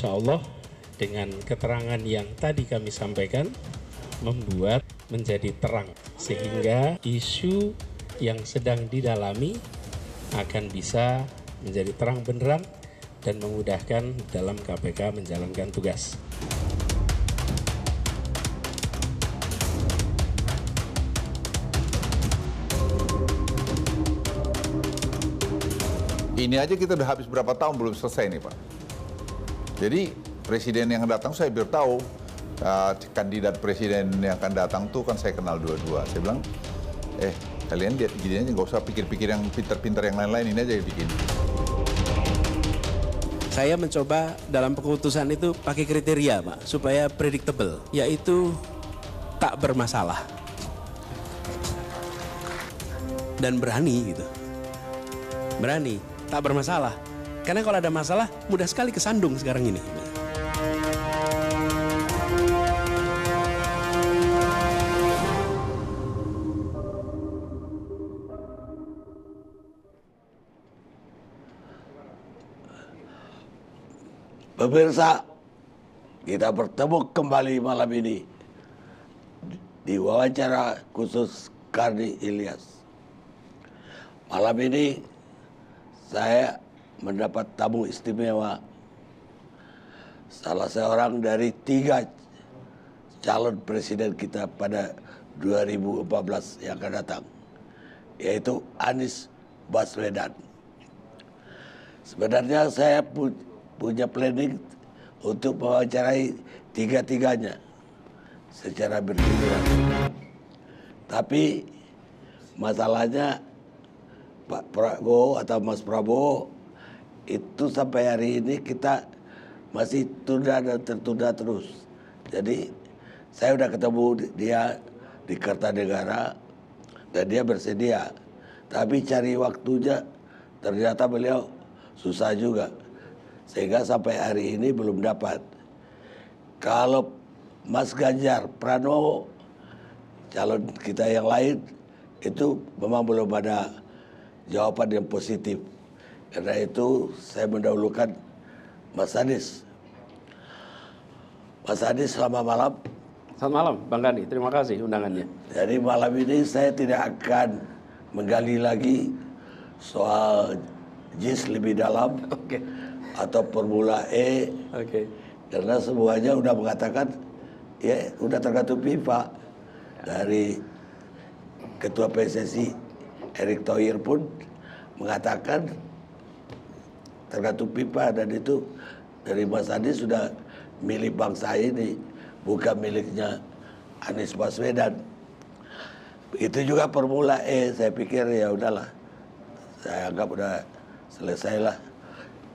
insya Allah dengan keterangan yang tadi kami sampaikan membuat menjadi terang sehingga isu yang sedang didalami akan bisa menjadi terang benderang dan memudahkan dalam KPK menjalankan tugas. Ini aja kita udah habis berapa tahun belum selesai nih Pak? Jadi presiden yang datang saya biar tahu uh, kandidat presiden yang akan datang tuh kan saya kenal dua-dua. Saya bilang, eh kalian dia gini aja nggak usah pikir-pikir yang pintar-pintar yang lain-lain ini aja bikin. Saya mencoba dalam keputusan itu pakai kriteria, Pak, supaya predictable, yaitu tak bermasalah dan berani gitu. Berani, tak bermasalah. Karena kalau ada masalah mudah sekali kesandung sekarang ini. Pemirsa, kita bertemu kembali malam ini di wawancara khusus Kardi Ilyas. Malam ini saya mendapat tamu istimewa. Salah seorang dari tiga calon presiden kita pada 2014 yang akan datang, yaitu Anies Baswedan. Sebenarnya saya pu punya planning untuk mewawancarai tiga-tiganya secara bergiliran. Tapi masalahnya Pak Prabowo atau Mas Prabowo itu sampai hari ini kita masih tunda dan tertunda terus. Jadi saya sudah ketemu dia di Kertanegara dan dia bersedia. Tapi cari waktunya ternyata beliau susah juga. Sehingga sampai hari ini belum dapat. Kalau Mas Ganjar Pranowo calon kita yang lain itu memang belum ada jawaban yang positif. Karena itu saya mendahulukan Mas Anies. Mas Anies selamat malam. Selamat malam Bang Gandhi, terima kasih undangannya. Jadi malam ini saya tidak akan menggali lagi soal JIS lebih dalam okay. atau Formula E. Okay. Karena semuanya sudah mengatakan ya sudah tergantung FIFA dari ketua PSSI Erick Thohir pun mengatakan tergantung pipa dan itu dari Mas Andi sudah milik bangsa ini bukan miliknya Anies Baswedan itu juga Formula E saya pikir ya udahlah saya anggap udah selesai lah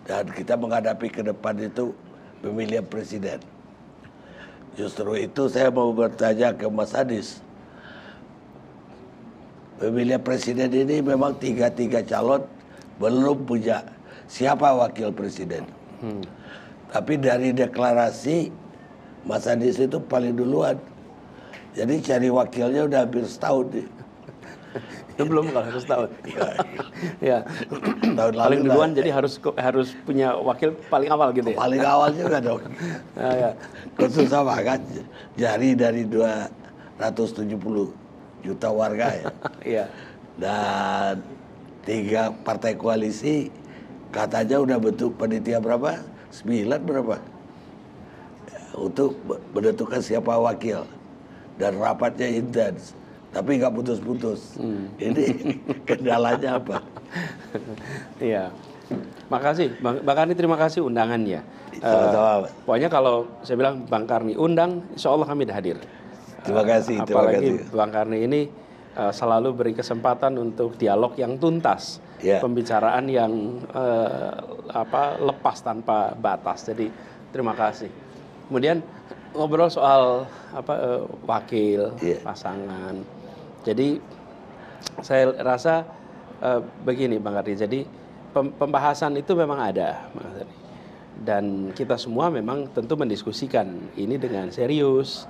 dan kita menghadapi ke depan itu pemilihan presiden justru itu saya mau bertanya ke Mas Anies pemilihan presiden ini memang tiga-tiga calon belum punya siapa wakil presiden. Hmm. Tapi dari deklarasi Mas Anies itu paling duluan. Jadi cari wakilnya udah hampir setahun. itu belum kalau harus tahun. ya. tahun lalu paling duluan lah. jadi harus harus punya wakil paling awal gitu ya. Paling awal juga dong. nah, ya. Khusus sama kan jari dari 270 juta warga ya. Iya. Dan tiga partai koalisi katanya udah bentuk panitia berapa? Sembilan berapa? Untuk menentukan siapa wakil dan rapatnya intens, tapi nggak putus-putus. Hmm. Ini kendalanya apa? Iya. Makasih, Bang, Bang Karni terima kasih undangannya. Sama-sama. Uh, pokoknya kalau saya bilang Bang Karni undang, insya Allah kami hadir. Terima eh, kasih, uh, terima apalagi kasih. Bang Karni ini uh, selalu beri kesempatan untuk dialog yang tuntas yeah. pembicaraan yang uh, apa lepas tanpa batas. Jadi terima kasih. Kemudian ngobrol soal apa uh, wakil yeah. pasangan. Jadi saya rasa uh, begini Bang Ardi. Jadi pembahasan itu memang ada, Bang Ardi. Dan kita semua memang tentu mendiskusikan ini dengan serius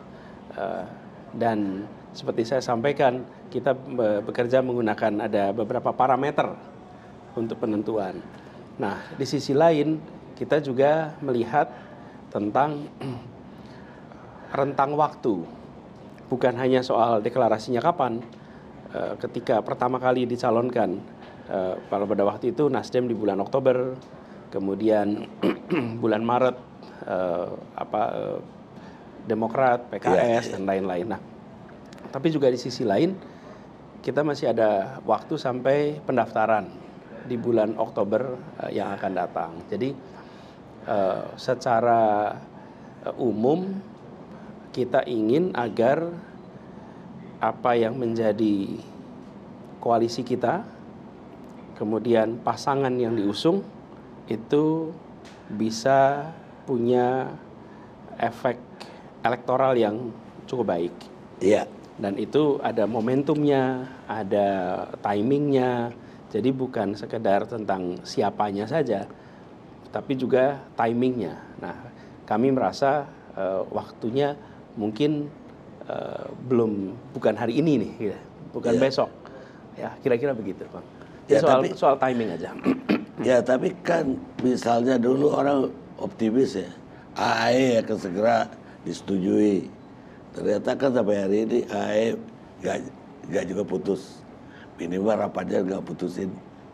dan seperti saya sampaikan kita bekerja menggunakan ada beberapa parameter untuk penentuan. Nah, di sisi lain kita juga melihat tentang rentang waktu. Bukan hanya soal deklarasinya kapan, eh, ketika pertama kali dicalonkan, eh, kalau pada waktu itu Nasdem di bulan Oktober, kemudian bulan Maret, eh, apa Demokrat, PKS ya. Iya. dan lain-lain. Nah, tapi juga di sisi lain kita masih ada waktu sampai pendaftaran di bulan Oktober eh, yang akan datang. Jadi eh, secara eh, umum kita ingin agar apa yang menjadi koalisi kita, kemudian pasangan yang diusung itu bisa punya efek elektoral yang cukup baik. Iya. Dan itu ada momentumnya, ada timingnya, jadi bukan sekedar tentang siapanya saja, tapi juga timingnya. Nah, kami merasa uh, waktunya mungkin uh, belum bukan hari ini nih, ya, bukan yeah. besok. Ya, kira-kira begitu, Bang. ya, soal tapi, soal timing aja. ya, tapi kan misalnya dulu orang optimis ya. AI akan e ya segera disetujui. Ternyata kan sampai hari ini AI e nggak juga putus minimal rapatnya nggak putusin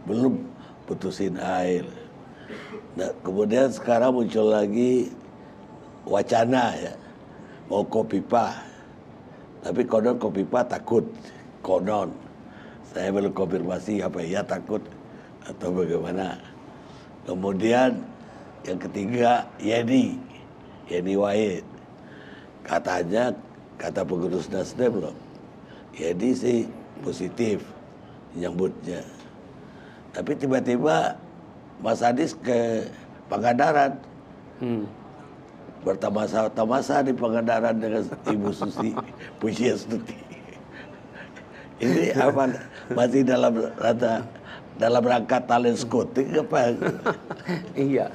belum putusin air. Nah, kemudian sekarang muncul lagi wacana ya mau kopipa tapi konon kopipa takut konon saya belum konfirmasi apa ya takut atau bagaimana kemudian yang ketiga Yeni Yeni Wahid katanya kata pengurus Nasdem loh Yeni sih positif menyambutnya. Tapi tiba-tiba Mas Adis ke Pangandaran. Hmm. Bertamasa-tamasa di Pangandaran dengan Ibu Susi Puji Astuti. Ini apa masih dalam rata dalam rangka talent scouting apa? iya.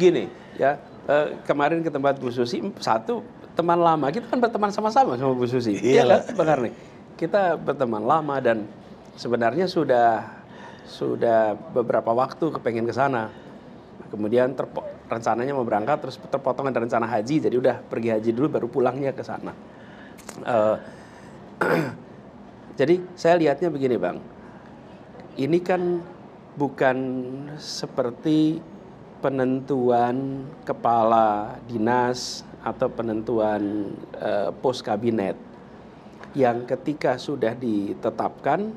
Gini ya, eh, kemarin ke tempat Bu Susi satu teman lama kita kan berteman sama-sama sama Bu Susi. Iya kan Bang nih kita berteman lama dan sebenarnya sudah sudah beberapa waktu kepengen ke sana. Kemudian terpo, rencananya mau berangkat terus terpotong ada rencana haji jadi udah pergi haji dulu baru pulangnya ke sana. Uh, jadi saya lihatnya begini bang, ini kan bukan seperti penentuan kepala dinas atau penentuan uh, pos kabinet yang ketika sudah ditetapkan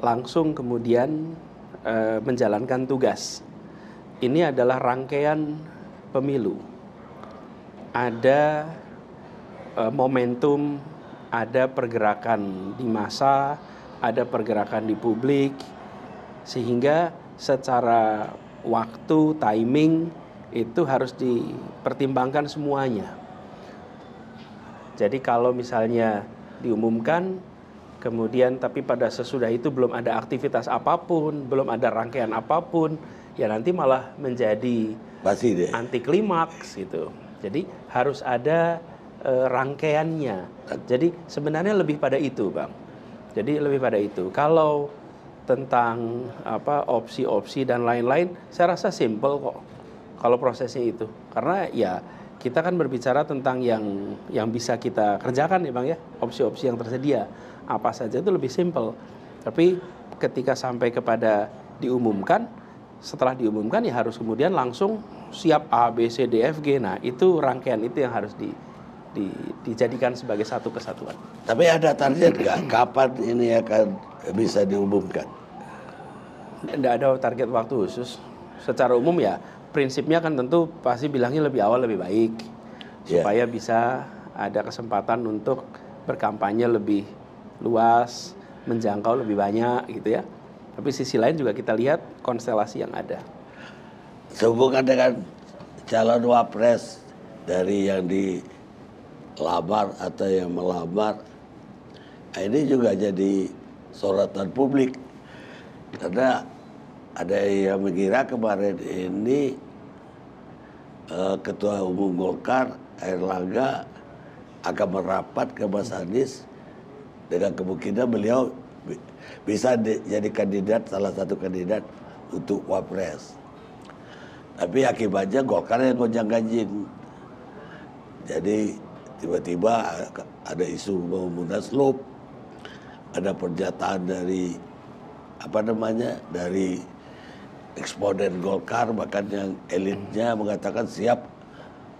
langsung kemudian e, menjalankan tugas. Ini adalah rangkaian pemilu. Ada e, momentum, ada pergerakan di masa, ada pergerakan di publik sehingga secara waktu, timing itu harus dipertimbangkan semuanya. Jadi kalau misalnya diumumkan kemudian tapi pada sesudah itu belum ada aktivitas apapun, belum ada rangkaian apapun, ya nanti malah menjadi anti klimaks gitu. Jadi harus ada e, rangkaiannya. Jadi sebenarnya lebih pada itu, Bang. Jadi lebih pada itu. Kalau tentang apa opsi-opsi dan lain-lain, saya rasa simple kok kalau prosesnya itu. Karena ya kita kan berbicara tentang yang yang bisa kita kerjakan ya Bang ya, opsi-opsi yang tersedia. Apa saja itu lebih simpel. Tapi ketika sampai kepada diumumkan, setelah diumumkan ya harus kemudian langsung siap A B C D F G. Nah, itu rangkaian itu yang harus di, di dijadikan sebagai satu kesatuan. Tapi ada target nggak kapan ini akan bisa diumumkan? Tidak ada target waktu khusus. Secara umum ya prinsipnya kan tentu pasti bilangnya lebih awal lebih baik yeah. supaya bisa ada kesempatan untuk berkampanye lebih luas, menjangkau lebih banyak gitu ya. Tapi sisi lain juga kita lihat konstelasi yang ada. Sehubungan dengan calon wapres dari yang dilamar atau yang melamar, ini juga jadi sorotan publik karena ada yang mengira kemarin ini eh, Ketua Umum Golkar Erlangga akan merapat ke Mas Anies dengan kemungkinan beliau bisa jadi kandidat salah satu kandidat untuk wapres. Tapi akibatnya Golkar yang gonjang ganjing. Jadi tiba-tiba ada isu mau munaslup, ada pernyataan dari apa namanya dari eksponen Golkar bahkan yang elitnya hmm. mengatakan siap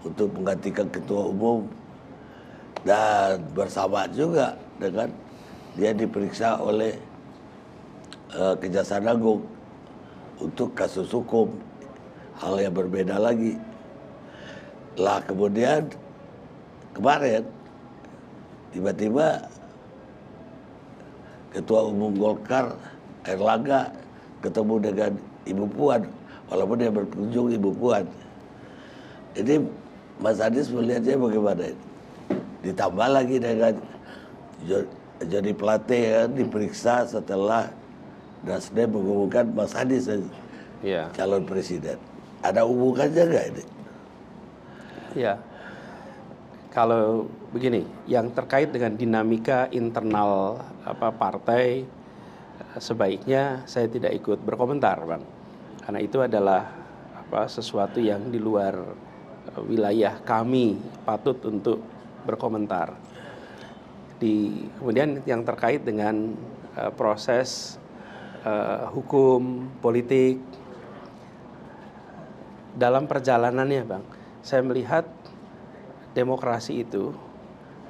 untuk menggantikan ketua umum dan bersama juga dengan dia diperiksa oleh uh, Kejaksaan Agung untuk kasus hukum hal yang berbeda lagi lah kemudian kemarin tiba-tiba ketua umum Golkar Erlangga ketemu dengan Ibu Puan, walaupun dia berkunjung Ibu Puan. Jadi Mas Anies melihatnya bagaimana ini? Ditambah lagi dengan jadi pelatih ya, diperiksa setelah Nasdem mengumumkan Mas Anies ya. calon presiden. Ada hubungannya nggak ini? Ya, kalau begini, yang terkait dengan dinamika internal apa partai sebaiknya saya tidak ikut berkomentar, Bang. Karena itu adalah apa sesuatu yang di luar eh, wilayah kami patut untuk berkomentar. Di kemudian yang terkait dengan uh, proses uh, hukum, politik dalam perjalanannya, Bang. Saya melihat demokrasi itu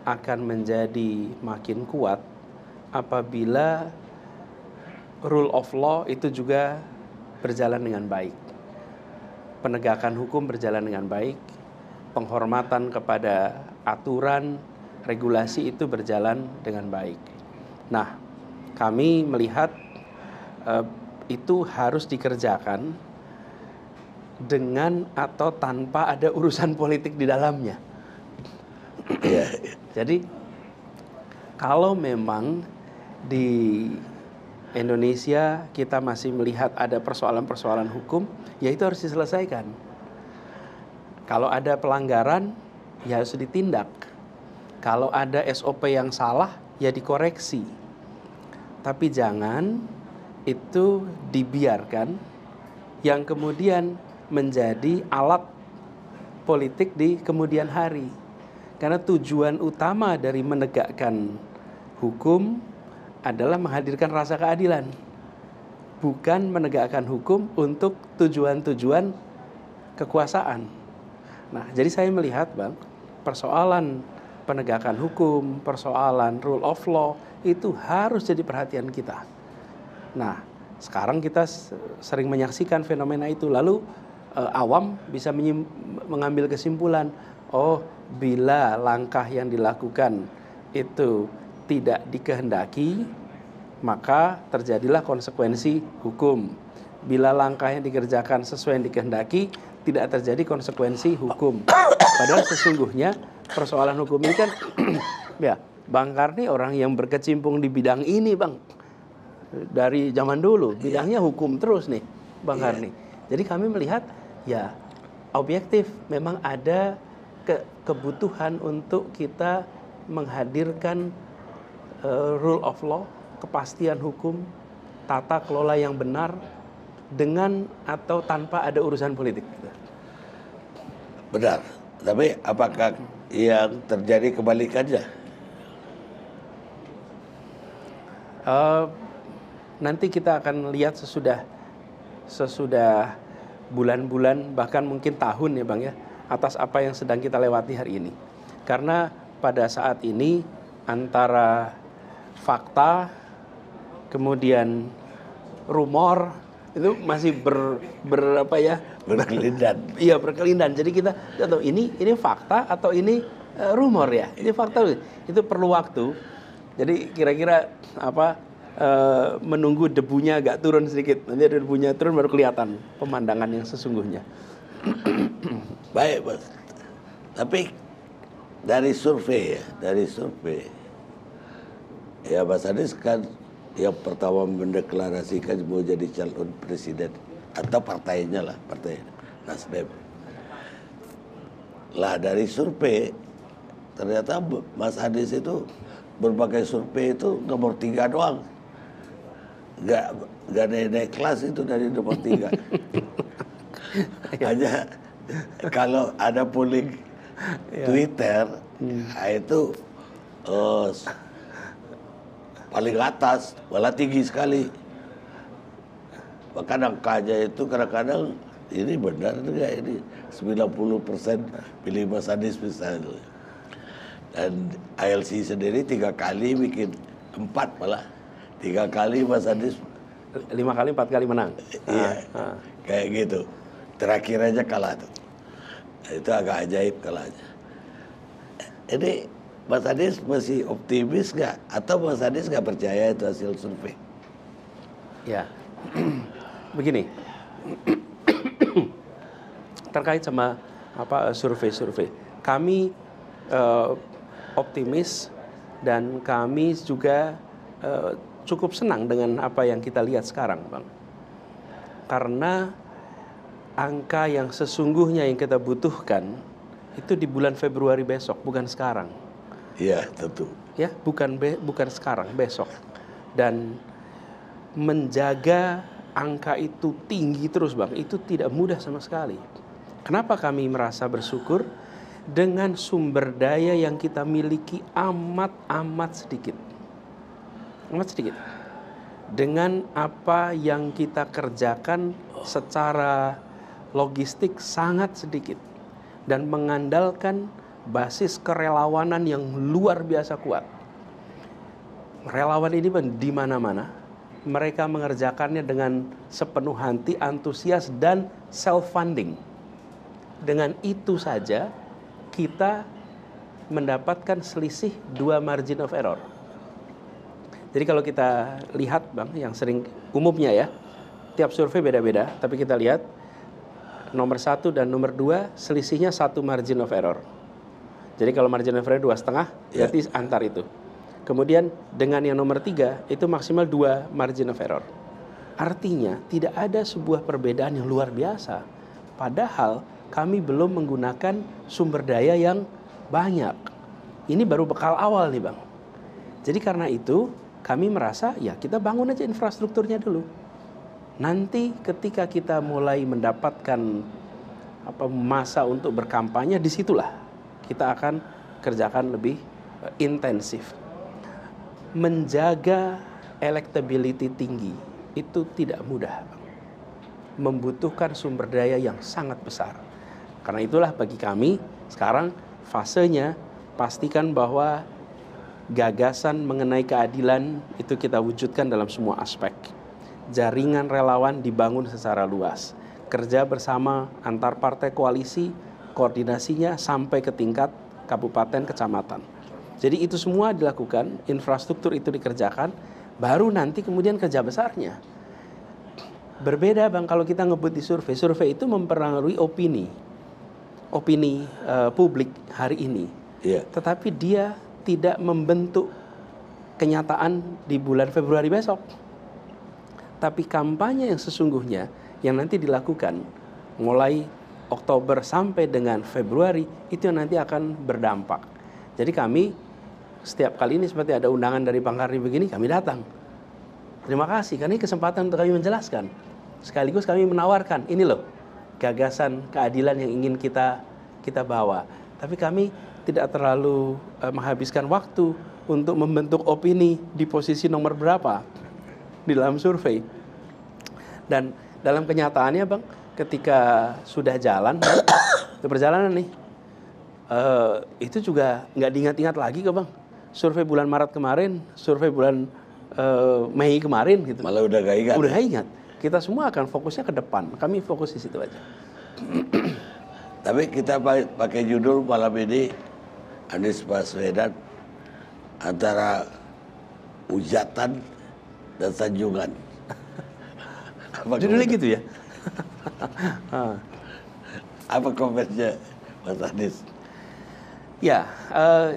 akan menjadi makin kuat apabila rule of law itu juga berjalan dengan baik. Penegakan hukum berjalan dengan baik, penghormatan kepada aturan, regulasi itu berjalan dengan baik. Nah, kami melihat eh, itu harus dikerjakan dengan atau tanpa ada urusan politik di dalamnya. Iya. Jadi kalau memang di Indonesia kita masih melihat ada persoalan-persoalan hukum, ya itu harus diselesaikan. Kalau ada pelanggaran, ya harus ditindak. Kalau ada SOP yang salah, ya dikoreksi. Tapi jangan itu dibiarkan yang kemudian menjadi alat politik di kemudian hari. Karena tujuan utama dari menegakkan hukum adalah menghadirkan rasa keadilan, bukan menegakkan hukum untuk tujuan-tujuan kekuasaan. Nah, jadi saya melihat, Bang, persoalan penegakan hukum, persoalan rule of law itu harus jadi perhatian kita. Nah, sekarang kita sering menyaksikan fenomena itu, lalu eh, awam bisa mengambil kesimpulan, oh, bila langkah yang dilakukan itu tidak dikehendaki, maka terjadilah konsekuensi hukum. Bila langkah yang dikerjakan sesuai yang dikehendaki, tidak terjadi konsekuensi hukum. Padahal sesungguhnya persoalan hukum ini kan ya Bang Karni orang yang berkecimpung di bidang ini, Bang. Dari zaman dulu iya. bidangnya hukum terus nih, Bang iya. Karni. Jadi kami melihat ya objektif memang ada ke kebutuhan untuk kita menghadirkan Eh, rule of law, kepastian hukum, tata kelola yang benar dengan atau tanpa ada urusan politik. Benar. Tapi apakah yang terjadi kebalikannya? Uh, nanti kita akan lihat sesudah sesudah bulan-bulan bahkan mungkin tahun ya bang ya atas apa yang sedang kita lewati hari ini. Karena pada saat ini antara fakta, kemudian rumor itu masih ber, ber ya berkelindan. Iya berkelindan. Jadi kita atau ini ini fakta atau ini uh, rumor ya. Ini fakta itu perlu waktu. Jadi kira-kira apa Uh, menunggu debunya agak turun sedikit. Nanti ada debunya turun baru kelihatan pemandangan yang sesungguhnya. Baik, Mas. Tapi dari survei ya, dari survei ya Mas Anies kan yang pertama mendeklarasikan mau jadi calon presiden atau partainya lah partai Nasdem lah dari survei ternyata Mas Anies itu berbagai survei itu nomor tiga doang gak gak naik naik kelas itu dari nomor tiga hanya kalau ada polling iya. Twitter ya. itu uh, paling atas malah tinggi sekali kadang kaja itu kadang-kadang ini benar enggak ini 90 persen pilih Mas Anies misalnya dan ALC sendiri tiga kali bikin empat malah tiga kali Mas Anies lima kali empat kali menang iya ah. ah. kayak gitu terakhir aja kalah tuh itu agak ajaib kalahnya ini Mas Anies masih optimis nggak? Atau Mas Anies nggak percaya itu hasil survei? Ya, begini. Terkait sama apa survei-survei, kami uh, optimis dan kami juga uh, cukup senang dengan apa yang kita lihat sekarang, bang. Karena angka yang sesungguhnya yang kita butuhkan itu di bulan Februari besok, bukan sekarang Iya, tentu. Ya, bukan be bukan sekarang, besok. Dan menjaga angka itu tinggi terus, Bang. Itu tidak mudah sama sekali. Kenapa kami merasa bersyukur dengan sumber daya yang kita miliki amat-amat sedikit. Amat sedikit. Dengan apa yang kita kerjakan secara logistik sangat sedikit dan mengandalkan basis kerelawanan yang luar biasa kuat. Relawan ini di mana-mana, mereka mengerjakannya dengan sepenuh hati, antusias, dan self-funding. Dengan itu saja, kita mendapatkan selisih dua margin of error. Jadi kalau kita lihat Bang, yang sering umumnya ya, tiap survei beda-beda, tapi kita lihat nomor satu dan nomor dua selisihnya satu margin of error. Jadi kalau margin of error dua setengah, yeah. berarti antar itu. Kemudian dengan yang nomor tiga itu maksimal dua margin of error. Artinya tidak ada sebuah perbedaan yang luar biasa. Padahal kami belum menggunakan sumber daya yang banyak. Ini baru bekal awal nih bang. Jadi karena itu kami merasa ya kita bangun aja infrastrukturnya dulu. Nanti ketika kita mulai mendapatkan apa masa untuk berkampanye disitulah kita akan kerjakan lebih eh, intensif. Menjaga electability tinggi itu tidak mudah. Membutuhkan sumber daya yang sangat besar. Karena itulah bagi kami sekarang fasenya pastikan bahwa gagasan mengenai keadilan itu kita wujudkan dalam semua aspek. Jaringan relawan dibangun secara luas. Kerja bersama antar partai koalisi koordinasinya sampai ke tingkat kabupaten kecamatan. Jadi itu semua dilakukan, infrastruktur itu dikerjakan, baru nanti kemudian kerja besarnya. Berbeda bang kalau kita ngebut di survei, survei itu mempengaruhi opini, opini uh, publik hari ini. Yeah. Tetapi dia tidak membentuk kenyataan di bulan Februari besok. Tapi kampanye yang sesungguhnya yang nanti dilakukan mulai Oktober sampai dengan Februari itu yang nanti akan berdampak. Jadi kami setiap kali ini seperti ada undangan dari Bang Karni begini kami datang. Terima kasih karena ini kesempatan untuk kami menjelaskan. Sekaligus kami menawarkan ini loh gagasan keadilan yang ingin kita kita bawa. Tapi kami tidak terlalu eh, menghabiskan waktu untuk membentuk opini di posisi nomor berapa di dalam survei. Dan dalam kenyataannya, Bang, ketika sudah jalan, itu perjalanan nih, uh, itu juga nggak diingat-ingat lagi ke bang. Survei bulan Maret kemarin, survei bulan uh, Mei kemarin gitu. Malah udah gak ingat. Udah gak ingat. Kita semua akan fokusnya ke depan. Kami fokus di situ aja. Tapi kita pakai judul malam ini Anies Baswedan antara ujatan dan sanjungan. Judulnya gitu ya? Ah. Apa komennya Mas Anies? Ya, uh,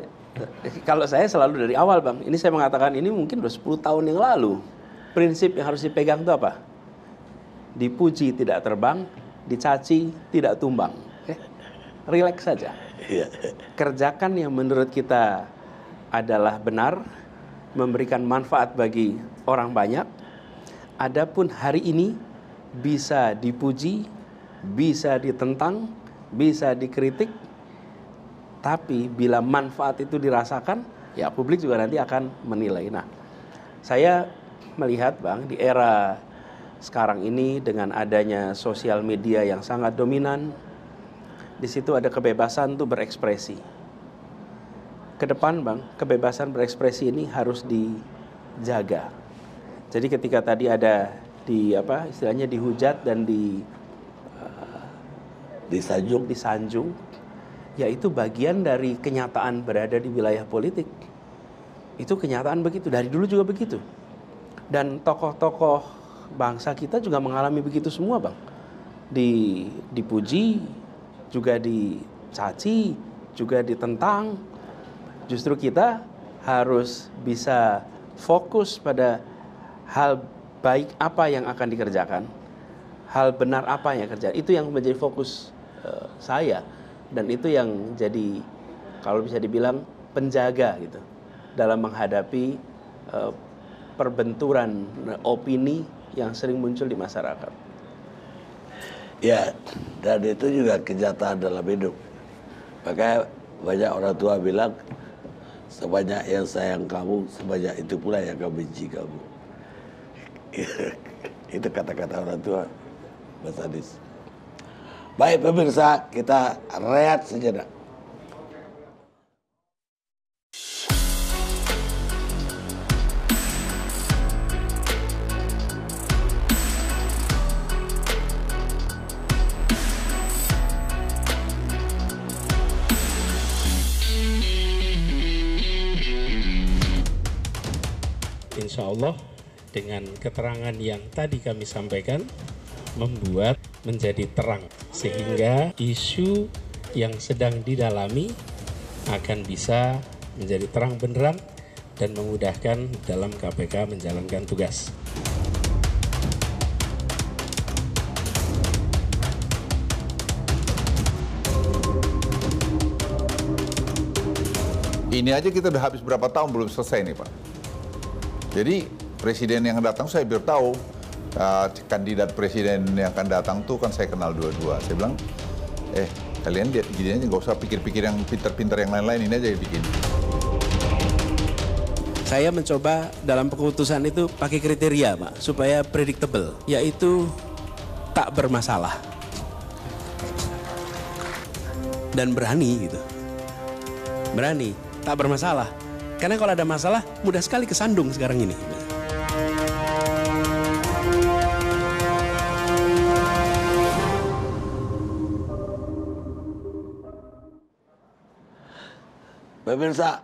kalau saya selalu dari awal Bang, ini saya mengatakan ini mungkin sudah 10 tahun yang lalu. Prinsip yang harus dipegang itu apa? Dipuji tidak terbang, dicaci tidak tumbang. Okay? Eh, relax saja. Iya. Kerjakan yang menurut kita adalah benar, memberikan manfaat bagi orang banyak. Adapun hari ini bisa dipuji, bisa ditentang, bisa dikritik, tapi bila manfaat itu dirasakan, ya publik juga nanti akan menilai. Nah, saya melihat Bang di era sekarang ini dengan adanya sosial media yang sangat dominan, di situ ada kebebasan untuk berekspresi. Ke depan Bang, kebebasan berekspresi ini harus dijaga. Jadi ketika tadi ada di apa istilahnya dihujat dan di uh, eh, disanjung disanjung yaitu bagian dari kenyataan berada di wilayah politik itu kenyataan begitu dari dulu juga begitu dan tokoh-tokoh bangsa kita juga mengalami begitu semua bang di dipuji juga dicaci juga ditentang justru kita harus bisa fokus pada hal baik apa yang akan dikerjakan, hal benar apa yang kerja, Itu yang menjadi fokus uh, saya dan itu yang jadi kalau bisa dibilang penjaga gitu dalam menghadapi uh, perbenturan opini yang sering muncul di masyarakat. Ya, dan itu juga kejahatan dalam hidup. Makanya banyak orang tua bilang, sebanyak yang sayang kamu, sebanyak itu pula yang akan benci kamu itu kata-kata orang tua Mas Adis. Baik pemirsa, kita rehat sejenak. Insya Allah dengan keterangan yang tadi kami sampaikan membuat menjadi terang sehingga isu yang sedang didalami akan bisa menjadi terang benderang dan memudahkan dalam KPK menjalankan tugas. Ini aja kita udah habis berapa tahun belum selesai nih Pak. Jadi presiden yang datang saya biar tahu uh, kandidat presiden yang akan datang tuh kan saya kenal dua-dua. Saya bilang, eh kalian lihat gini aja nggak usah pikir-pikir yang pintar-pintar yang lain-lain ini aja yang bikin. Saya mencoba dalam keputusan itu pakai kriteria, Pak, supaya predictable, yaitu tak bermasalah. Dan berani gitu. Berani, tak bermasalah. Karena kalau ada masalah, mudah sekali kesandung sekarang ini. Pemirsa,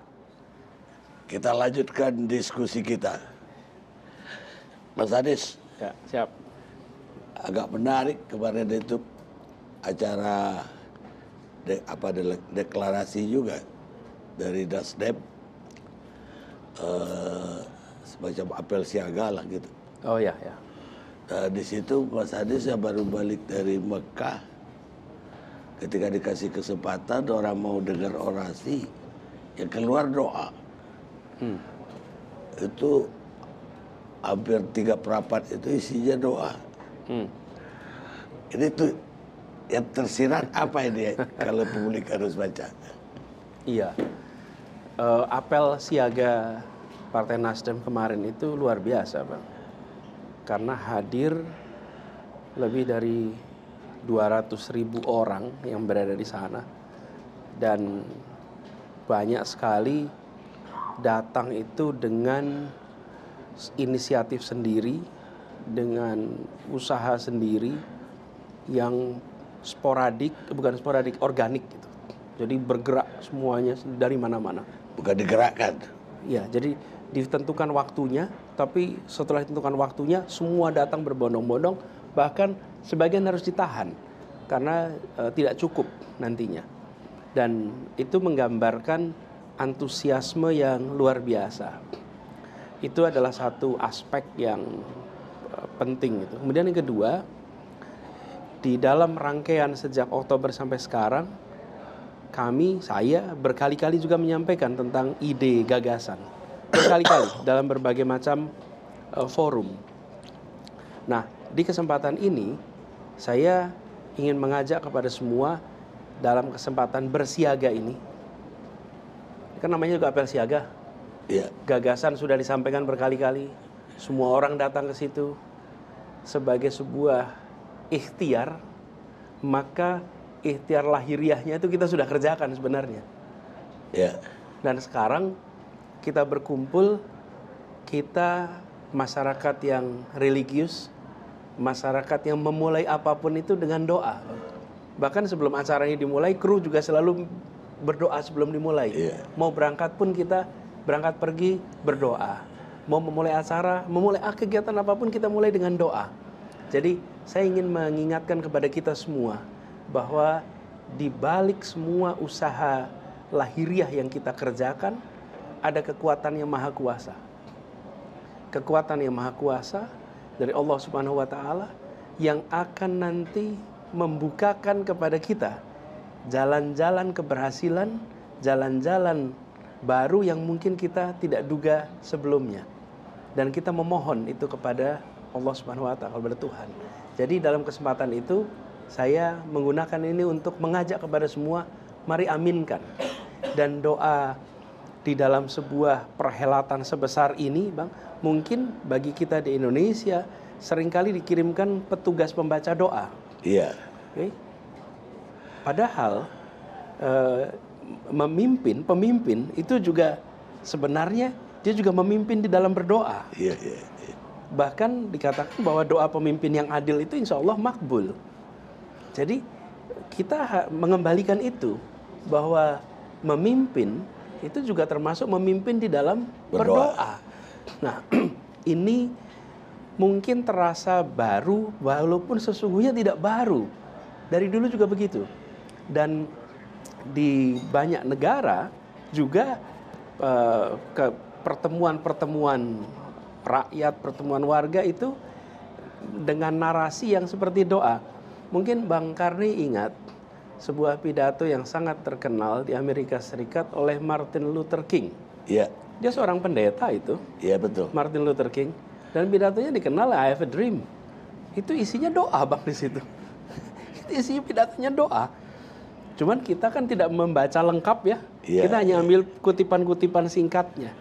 kita lanjutkan diskusi kita. Mas Adis. Ya, siap. Agak menarik kemarin itu acara de, apa de, deklarasi juga dari Dasdem uh, eh, semacam apel siaga lah gitu. Oh ya, ya. Nah, di situ Mas Adis yang baru balik dari Mekah ketika dikasih kesempatan orang mau dengar orasi ya keluar doa. Hmm. Itu hampir tiga perapat itu isinya doa. Hmm. Ini tuh yang tersirat apa ini ya, kalau publik harus baca? Iya. Uh, apel siaga Partai Nasdem kemarin itu luar biasa, Bang. Karena hadir lebih dari 200 ribu orang yang berada di sana dan banyak sekali datang itu dengan inisiatif sendiri, dengan usaha sendiri yang sporadik, bukan sporadik, organik gitu. Jadi bergerak semuanya dari mana-mana. Bukan digerakkan. Ya, jadi ditentukan waktunya, tapi setelah ditentukan waktunya semua datang berbondong-bondong, bahkan sebagian harus ditahan karena e, tidak cukup nantinya dan itu menggambarkan antusiasme yang luar biasa. Itu adalah satu aspek yang eh, penting itu. Kemudian yang kedua, di dalam rangkaian sejak Oktober sampai sekarang kami saya berkali-kali juga menyampaikan tentang ide gagasan berkali-kali dalam berbagai macam eh, forum. Nah, di kesempatan ini saya ingin mengajak kepada semua dalam kesempatan bersiaga ini. Kan namanya juga apel siaga. Iya. Gagasan sudah disampaikan berkali-kali. Semua orang datang ke situ sebagai sebuah ikhtiar, maka ikhtiar lahiriahnya itu kita sudah kerjakan sebenarnya. Ya. Dan sekarang kita berkumpul, kita masyarakat yang religius, masyarakat yang memulai apapun itu dengan doa bahkan sebelum acara ini dimulai kru juga selalu berdoa sebelum dimulai yeah. mau berangkat pun kita berangkat pergi berdoa mau memulai acara memulai ah, kegiatan apapun kita mulai dengan doa jadi saya ingin mengingatkan kepada kita semua bahwa di balik semua usaha lahiriah yang kita kerjakan ada kekuatan yang maha kuasa kekuatan yang maha kuasa dari Allah Subhanahu wa taala yang akan nanti membukakan kepada kita jalan-jalan keberhasilan, jalan-jalan baru yang mungkin kita tidak duga sebelumnya. Dan kita memohon itu kepada Allah Subhanahu wa taala kepada Tuhan. Jadi dalam kesempatan itu saya menggunakan ini untuk mengajak kepada semua mari aminkan dan doa di dalam sebuah perhelatan sebesar ini Bang mungkin bagi kita di Indonesia seringkali dikirimkan petugas pembaca doa Iya. Okay? Padahal uh, memimpin, pemimpin itu juga sebenarnya dia juga memimpin di dalam berdoa. Iya, iya, iya. Bahkan dikatakan bahwa doa pemimpin yang adil itu insya Allah makbul. Jadi kita mengembalikan itu bahwa memimpin itu juga termasuk memimpin di dalam berdoa. berdoa. Nah, ini mungkin terasa baru walaupun sesungguhnya tidak baru. Dari dulu juga begitu. Dan di banyak negara juga eh, pertemuan-pertemuan rakyat, pertemuan warga itu dengan narasi yang seperti doa. Mungkin Bang Karni ingat sebuah pidato yang sangat terkenal di Amerika Serikat oleh Martin Luther King. Iya. Dia seorang pendeta itu. Iya betul. Martin Luther King dan pidatonya dikenal I have a dream itu isinya doa bang di situ itu isinya pidatonya doa cuman kita kan tidak membaca lengkap ya yeah, kita hanya iya. ambil kutipan-kutipan singkatnya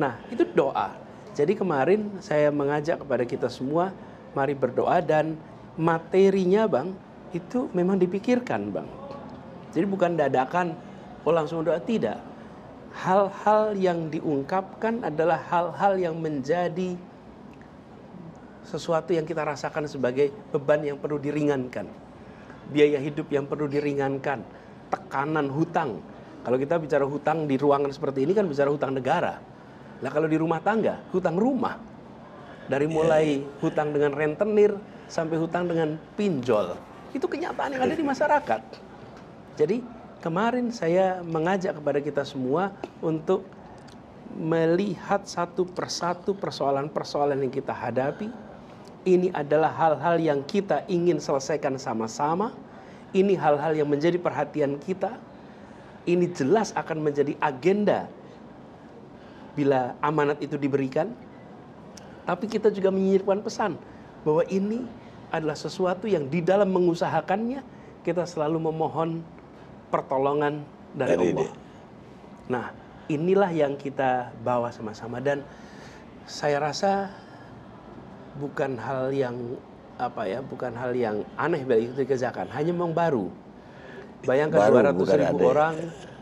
nah itu doa jadi kemarin saya mengajak kepada kita semua mari berdoa dan materinya bang itu memang dipikirkan bang jadi bukan dadakan oh langsung doa tidak hal-hal yang diungkapkan adalah hal-hal yang menjadi sesuatu yang kita rasakan sebagai beban yang perlu diringankan, biaya hidup yang perlu diringankan, tekanan hutang. Kalau kita bicara hutang di ruangan seperti ini kan bicara hutang negara. Nah kalau di rumah tangga, hutang rumah. Dari iya, mulai iya. hutang dengan rentenir sampai hutang dengan pinjol. Itu kenyataan yang ada di masyarakat. Jadi kemarin saya mengajak kepada kita semua untuk melihat satu persatu persoalan-persoalan yang kita hadapi, ini adalah hal-hal yang kita ingin selesaikan sama-sama. Ini hal-hal yang menjadi perhatian kita. Ini jelas akan menjadi agenda bila amanat itu diberikan. Tapi kita juga menyiapkan pesan bahwa ini adalah sesuatu yang di dalam mengusahakannya kita selalu memohon pertolongan dari, dari Allah. Ini. Nah, inilah yang kita bawa sama-sama dan saya rasa bukan hal yang apa ya, bukan hal yang aneh bagi kezakan, hanya memang baru. Bayangkan baru, 200 ribu ada. orang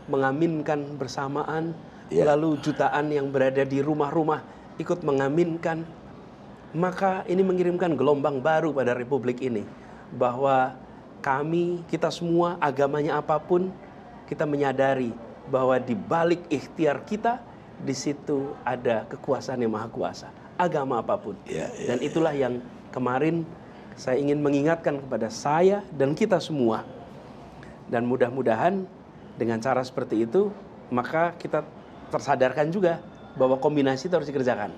mengaminkan bersamaan, yeah. lalu jutaan yang berada di rumah-rumah ikut mengaminkan, maka ini mengirimkan gelombang baru pada republik ini bahwa kami, kita semua, agamanya apapun, kita menyadari bahwa di balik ikhtiar kita, di situ ada kekuasaan yang maha kuasa agama apapun. Ya, ya, dan ya. itulah ya. yang kemarin saya ingin mengingatkan kepada saya dan kita semua. Dan mudah-mudahan dengan cara seperti itu maka kita tersadarkan juga bahwa kombinasi itu harus dikerjakan.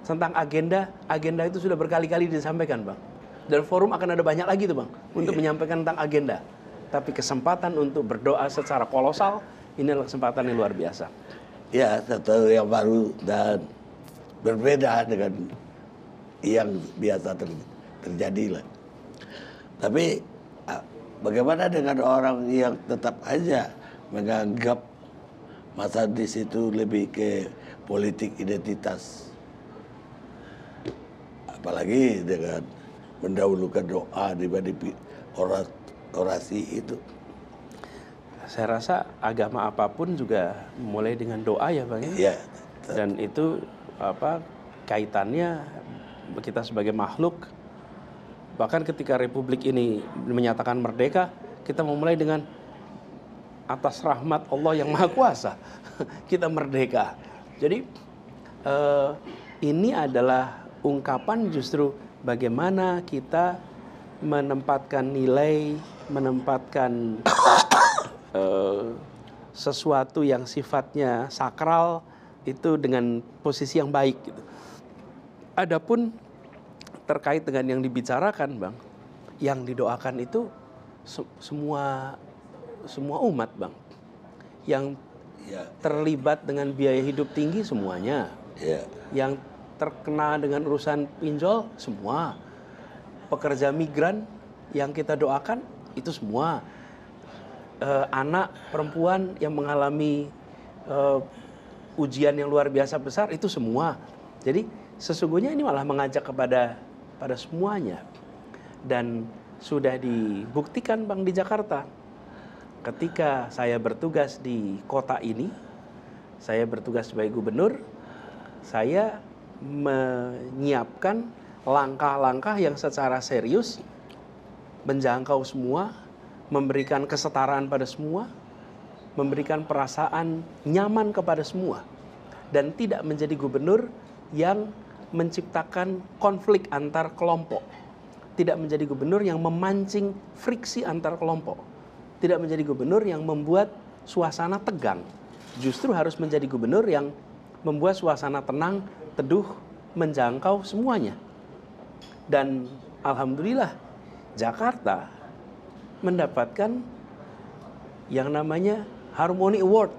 Tentang agenda, agenda itu sudah berkali-kali disampaikan, Bang. Dan forum akan ada banyak lagi tuh, Bang, untuk yeah. menyampaikan tentang agenda. Tapi kesempatan untuk berdoa secara kolosal ini adalah kesempatan yang luar biasa. Ya, satu yang baru dan berbeda dengan yang biasa ter, terjadi lah. Tapi bagaimana dengan orang yang tetap aja menganggap masa di situ lebih ke politik identitas, apalagi dengan mendahulukan doa dibanding orat, orasi itu. Saya rasa agama apapun juga mulai dengan doa ya bang ya. Iya. Dan itu apa kaitannya kita sebagai makhluk bahkan ketika republik ini menyatakan merdeka kita memulai dengan atas rahmat Allah yang maha kuasa kita merdeka jadi eh, ini adalah ungkapan justru bagaimana kita menempatkan nilai menempatkan eh, sesuatu yang sifatnya sakral itu dengan posisi yang baik gitu. Adapun terkait dengan yang dibicarakan, Bang, yang didoakan itu se semua semua umat, Bang. Yang ya. terlibat dengan biaya hidup tinggi semuanya. Yeah. Yang terkena dengan urusan pinjol semua. Pekerja migran yang kita doakan itu semua. E, anak perempuan yang mengalami e, ujian yang luar biasa besar itu semua. Jadi sesungguhnya ini malah mengajak kepada pada semuanya. Dan sudah dibuktikan Bang di Jakarta. Ketika saya bertugas di kota ini, saya bertugas sebagai gubernur, saya menyiapkan langkah-langkah yang secara serius menjangkau semua, memberikan kesetaraan pada semua, memberikan perasaan nyaman kepada semua dan tidak menjadi gubernur yang menciptakan konflik antar kelompok. Tidak menjadi gubernur yang memancing friksi antar kelompok. Tidak menjadi gubernur yang membuat suasana tegang. Justru harus menjadi gubernur yang membuat suasana tenang, teduh, menjangkau semuanya. Dan alhamdulillah Jakarta mendapatkan yang namanya Harmony Award.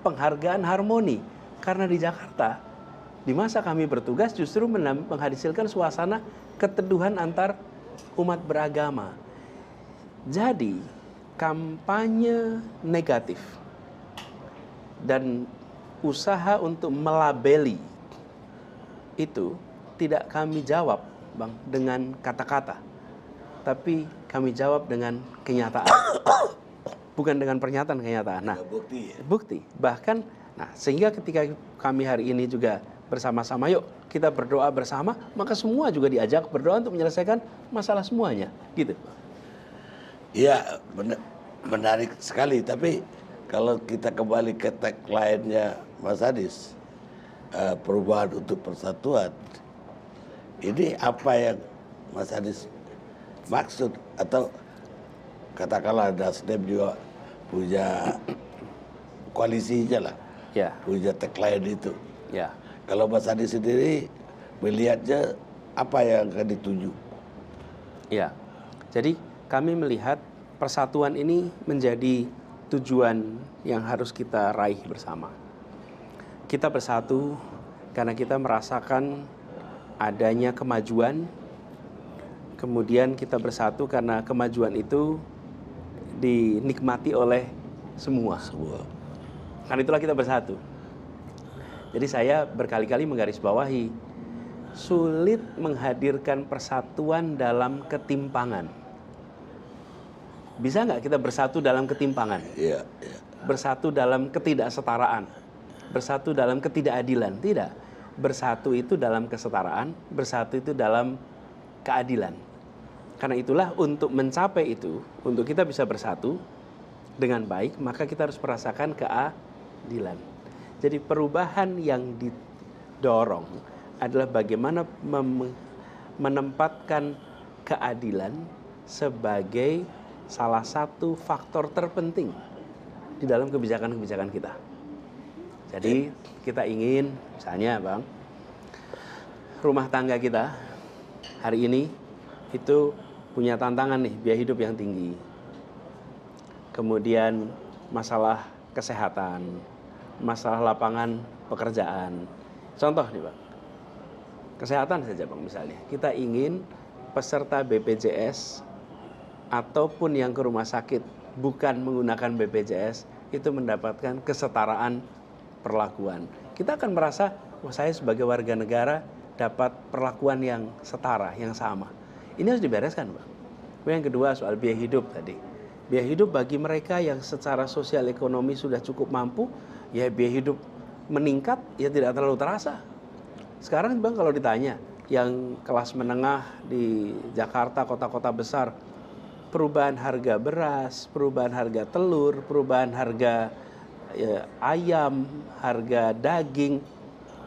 Penghargaan harmoni. Karena di Jakarta, di masa kami bertugas justru menghasilkan suasana keteduhan antar umat beragama. Jadi, kampanye negatif dan usaha untuk melabeli itu tidak kami jawab, Bang, dengan kata-kata. Tapi kami jawab dengan kenyataan bukan dengan pernyataan kenyataan. Nah, bukti, ya? bukti. Bahkan, nah sehingga ketika kami hari ini juga bersama-sama, yuk kita berdoa bersama, maka semua juga diajak berdoa untuk menyelesaikan masalah semuanya, gitu. Iya, menarik sekali. Tapi kalau kita kembali ke tag lainnya Mas Adis, eh, perubahan untuk persatuan, ini apa yang Mas Adis maksud atau katakanlah ada Nasdem juga punya koalisinya lah, ya. punya tagline itu. Ya. Kalau Mas Adi sendiri melihatnya apa yang akan dituju? Ya, jadi kami melihat persatuan ini menjadi tujuan yang harus kita raih bersama. Kita bersatu karena kita merasakan adanya kemajuan, kemudian kita bersatu karena kemajuan itu dinikmati oleh semua. Semua. Karena itulah kita bersatu. Jadi saya berkali-kali menggarisbawahi sulit menghadirkan persatuan dalam ketimpangan. Bisa nggak kita bersatu dalam ketimpangan? Iya. yeah. Bersatu dalam ketidaksetaraan, bersatu dalam ketidakadilan, tidak. Bersatu itu dalam kesetaraan, bersatu itu dalam keadilan. Karena itulah untuk mencapai itu, untuk kita bisa bersatu dengan baik, maka kita harus merasakan keadilan. Jadi perubahan yang didorong adalah bagaimana menempatkan keadilan sebagai salah satu faktor terpenting di dalam kebijakan-kebijakan kita. Jadi kita ingin misalnya Bang rumah tangga kita hari ini itu punya tantangan nih biaya hidup yang tinggi. Kemudian masalah kesehatan, masalah lapangan pekerjaan. Contoh nih Pak. Kesehatan saja Bang misalnya. Kita ingin peserta BPJS ataupun yang ke rumah sakit bukan menggunakan BPJS itu mendapatkan kesetaraan perlakuan. Kita akan merasa, oh, saya sebagai warga negara dapat perlakuan yang setara, yang sama. Ini harus dibereskan, Bang. Kemudian yang kedua soal biaya hidup tadi. Biaya hidup bagi mereka yang secara sosial ekonomi sudah cukup mampu, ya biaya hidup meningkat ya tidak terlalu terasa. Sekarang Bang kalau ditanya yang kelas menengah di Jakarta, kota-kota besar, perubahan harga beras, perubahan harga telur, perubahan harga ya, ayam, harga daging,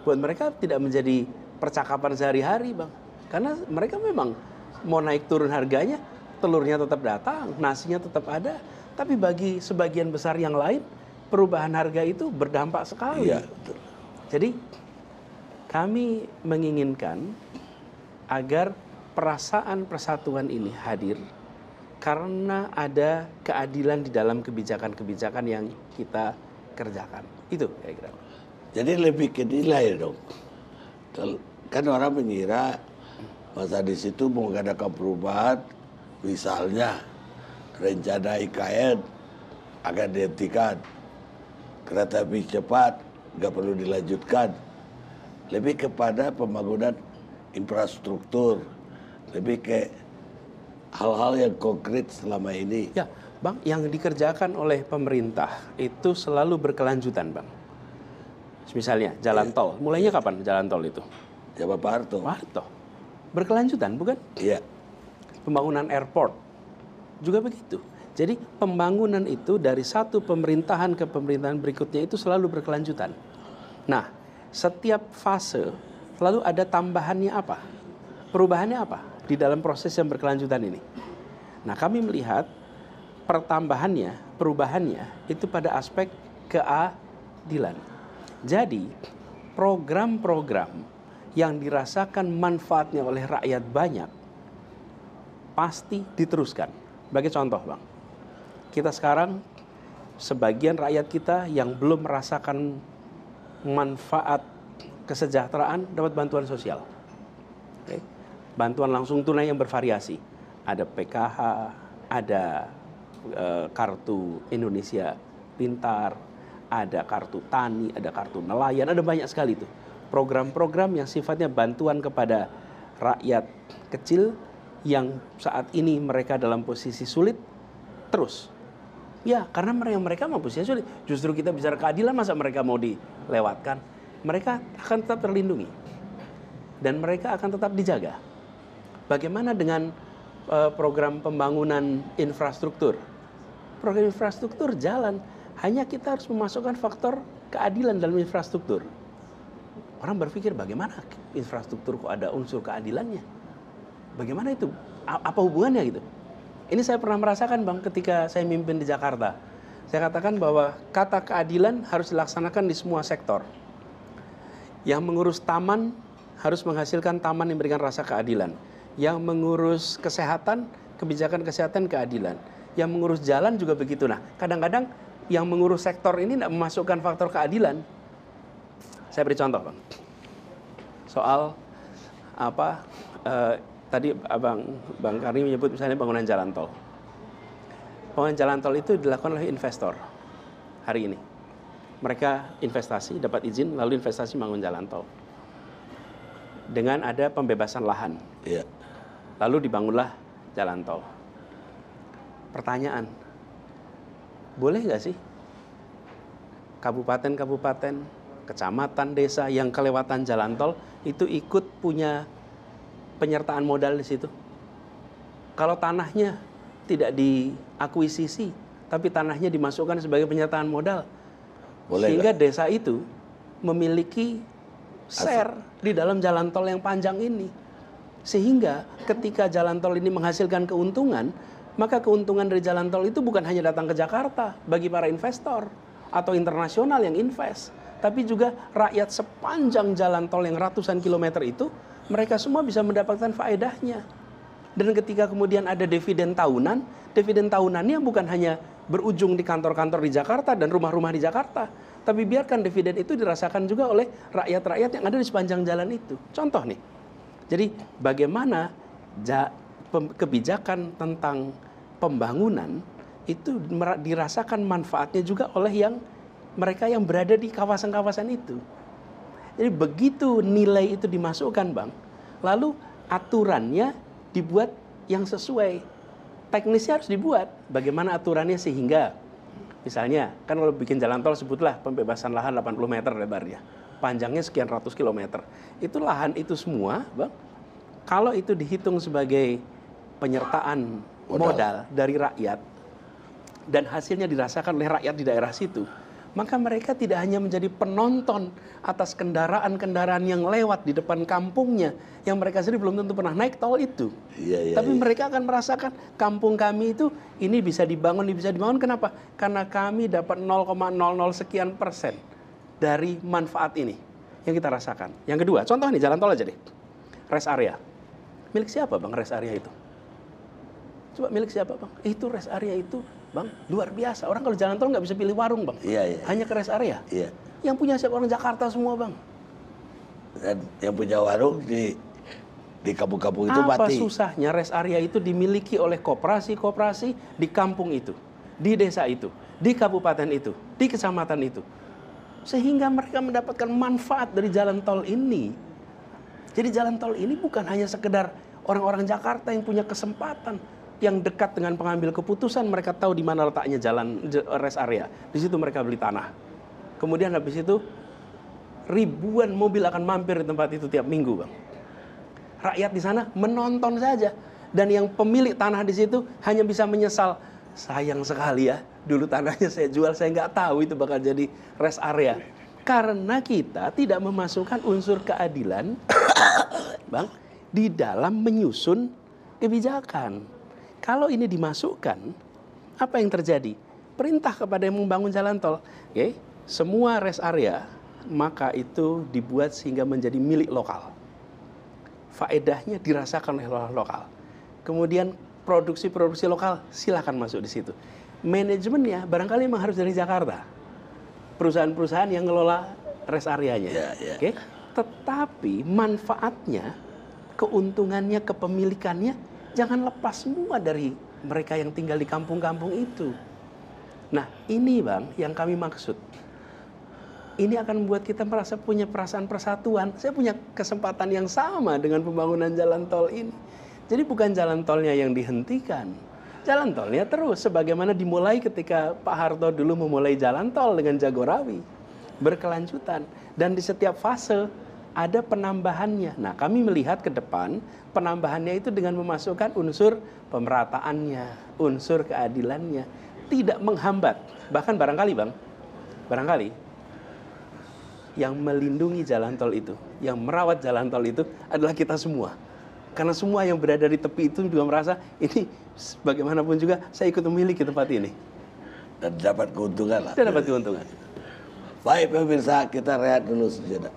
buat mereka tidak menjadi percakapan sehari-hari, Bang. Karena mereka memang mau naik turun harganya, telurnya tetap datang, nasinya tetap ada. Tapi bagi sebagian besar yang lain, perubahan harga itu berdampak sekali. Iya, betul. Jadi kami menginginkan agar perasaan persatuan ini hadir karena ada keadilan di dalam kebijakan-kebijakan yang kita kerjakan. Itu kira-kira. Jadi lebih ke nilai dong. Kan orang mengira masa di situ mau mengadakan perubahan misalnya rencana IKN akan dihentikan kereta api cepat nggak perlu dilanjutkan lebih kepada pembangunan infrastruktur lebih ke hal-hal yang konkret selama ini ya bang yang dikerjakan oleh pemerintah itu selalu berkelanjutan bang misalnya jalan ya. tol mulainya ya. kapan jalan tol itu ya Pak Harto Harto berkelanjutan, bukan? Iya. Pembangunan airport juga begitu. Jadi pembangunan itu dari satu pemerintahan ke pemerintahan berikutnya itu selalu berkelanjutan. Nah, setiap fase lalu ada tambahannya apa? Perubahannya apa di dalam proses yang berkelanjutan ini? Nah, kami melihat pertambahannya, perubahannya itu pada aspek keadilan. Jadi, program-program yang dirasakan manfaatnya oleh rakyat banyak pasti diteruskan. Bagi contoh, Bang. Kita sekarang sebagian rakyat kita yang belum merasakan manfaat kesejahteraan dapat bantuan sosial. Okay. Bantuan langsung tunai yang bervariasi. Ada PKH, ada e, kartu Indonesia Pintar, ada kartu tani, ada kartu nelayan, ada banyak sekali tuh program-program yang sifatnya bantuan kepada rakyat kecil yang saat ini mereka dalam posisi sulit terus. Ya, karena mereka mereka mau posisi sulit. Justru kita bicara keadilan masa mereka mau dilewatkan. Mereka akan tetap terlindungi dan mereka akan tetap dijaga. Bagaimana dengan uh, program pembangunan infrastruktur? Program infrastruktur jalan, hanya kita harus memasukkan faktor keadilan dalam infrastruktur. Orang berpikir bagaimana infrastruktur kok ada unsur keadilannya? Bagaimana itu? A apa hubungannya gitu? Ini saya pernah merasakan Bang ketika saya mimpin di Jakarta. Saya katakan bahwa kata keadilan harus dilaksanakan di semua sektor. Yang mengurus taman harus menghasilkan taman yang memberikan rasa keadilan. Yang mengurus kesehatan, kebijakan kesehatan keadilan. Yang mengurus jalan juga begitu. Nah, kadang-kadang yang mengurus sektor ini tidak memasukkan faktor keadilan saya beri contoh, Bang. Soal apa eh, tadi Abang Bang Karni menyebut misalnya bangunan jalan tol. Bangunan jalan tol itu dilakukan oleh investor hari ini. Mereka investasi, dapat izin, lalu investasi bangun jalan tol. Dengan ada pembebasan lahan. Iya. Lalu dibangunlah jalan tol. Pertanyaan, boleh nggak sih kabupaten-kabupaten kecamatan, desa yang kelewatan jalan tol itu ikut punya penyertaan modal di situ. Kalau tanahnya tidak diakuisisi, tapi tanahnya dimasukkan sebagai penyertaan modal, Boleh sehingga gak? desa itu memiliki share di dalam jalan tol yang panjang ini. Sehingga ketika jalan tol ini menghasilkan keuntungan, maka keuntungan dari jalan tol itu bukan hanya datang ke Jakarta bagi para investor atau internasional yang invest, tapi juga rakyat sepanjang jalan tol yang ratusan kilometer itu mereka semua bisa mendapatkan faedahnya. Dan ketika kemudian ada dividen tahunan, dividen tahunannya bukan hanya berujung di kantor-kantor di Jakarta dan rumah-rumah di Jakarta, tapi biarkan dividen itu dirasakan juga oleh rakyat-rakyat yang ada di sepanjang jalan itu. Contoh nih. Jadi bagaimana kebijakan tentang pembangunan itu dirasakan manfaatnya juga oleh yang mereka yang berada di kawasan-kawasan itu. Jadi begitu nilai itu dimasukkan, Bang, lalu aturannya dibuat yang sesuai. Teknisnya harus dibuat bagaimana aturannya sehingga misalnya kan kalau bikin jalan tol sebutlah pembebasan lahan 80 meter lebarnya, panjangnya sekian ratus kilometer. Itu lahan itu semua, Bang. Kalau itu dihitung sebagai penyertaan modal, modal dari rakyat dan hasilnya dirasakan oleh rakyat di daerah situ, maka mereka tidak hanya menjadi penonton atas kendaraan-kendaraan yang lewat di depan kampungnya yang mereka sendiri belum tentu pernah naik tol itu. Ya, ya, Tapi ya. mereka akan merasakan kampung kami itu ini bisa dibangun, ini bisa dibangun. Kenapa? Karena kami dapat 0,00 sekian persen dari manfaat ini yang kita rasakan. Yang kedua, contoh nih jalan tol aja deh. Rest area. Milik siapa Bang rest area itu? Coba milik siapa Bang? Itu rest area itu bang luar biasa orang kalau jalan tol nggak bisa pilih warung bang iya, iya. hanya ke rest area iya. yang punya siapa orang Jakarta semua bang dan yang punya warung di di kampung-kampung itu apa mati. susahnya rest area itu dimiliki oleh koperasi-koperasi di kampung itu di desa itu di kabupaten itu di kecamatan itu sehingga mereka mendapatkan manfaat dari jalan tol ini jadi jalan tol ini bukan hanya sekedar orang-orang Jakarta yang punya kesempatan yang dekat dengan pengambil keputusan mereka tahu di mana letaknya jalan rest area. Di situ mereka beli tanah. Kemudian habis itu ribuan mobil akan mampir di tempat itu tiap minggu, Bang. Rakyat di sana menonton saja dan yang pemilik tanah di situ hanya bisa menyesal sayang sekali ya dulu tanahnya saya jual saya nggak tahu itu bakal jadi rest area karena kita tidak memasukkan unsur keadilan bang di dalam menyusun kebijakan kalau ini dimasukkan, apa yang terjadi? Perintah kepada yang membangun jalan tol, okay? semua rest area maka itu dibuat sehingga menjadi milik lokal. Faedahnya dirasakan oleh lokal. Kemudian produksi-produksi lokal silahkan masuk di situ. Manajemennya barangkali memang harus dari Jakarta. Perusahaan-perusahaan yang ngelola rest areanya. Yeah, yeah. Okay? Tetapi manfaatnya, keuntungannya, kepemilikannya jangan lepas semua dari mereka yang tinggal di kampung-kampung itu. Nah, ini Bang yang kami maksud. Ini akan membuat kita merasa punya perasaan persatuan. Saya punya kesempatan yang sama dengan pembangunan jalan tol ini. Jadi bukan jalan tolnya yang dihentikan. Jalan tolnya terus sebagaimana dimulai ketika Pak Harto dulu memulai jalan tol dengan Jagorawi. Berkelanjutan dan di setiap fase ada penambahannya. Nah, kami melihat ke depan penambahannya itu dengan memasukkan unsur pemerataannya, unsur keadilannya, tidak menghambat. Bahkan barangkali, Bang, barangkali yang melindungi jalan tol itu, yang merawat jalan tol itu adalah kita semua. Karena semua yang berada di tepi itu juga merasa ini bagaimanapun juga saya ikut memiliki tempat ini. Dan dapat keuntungan lah. Dan dapat keuntungan. Baik pemirsa, kita rehat dulu sejenak.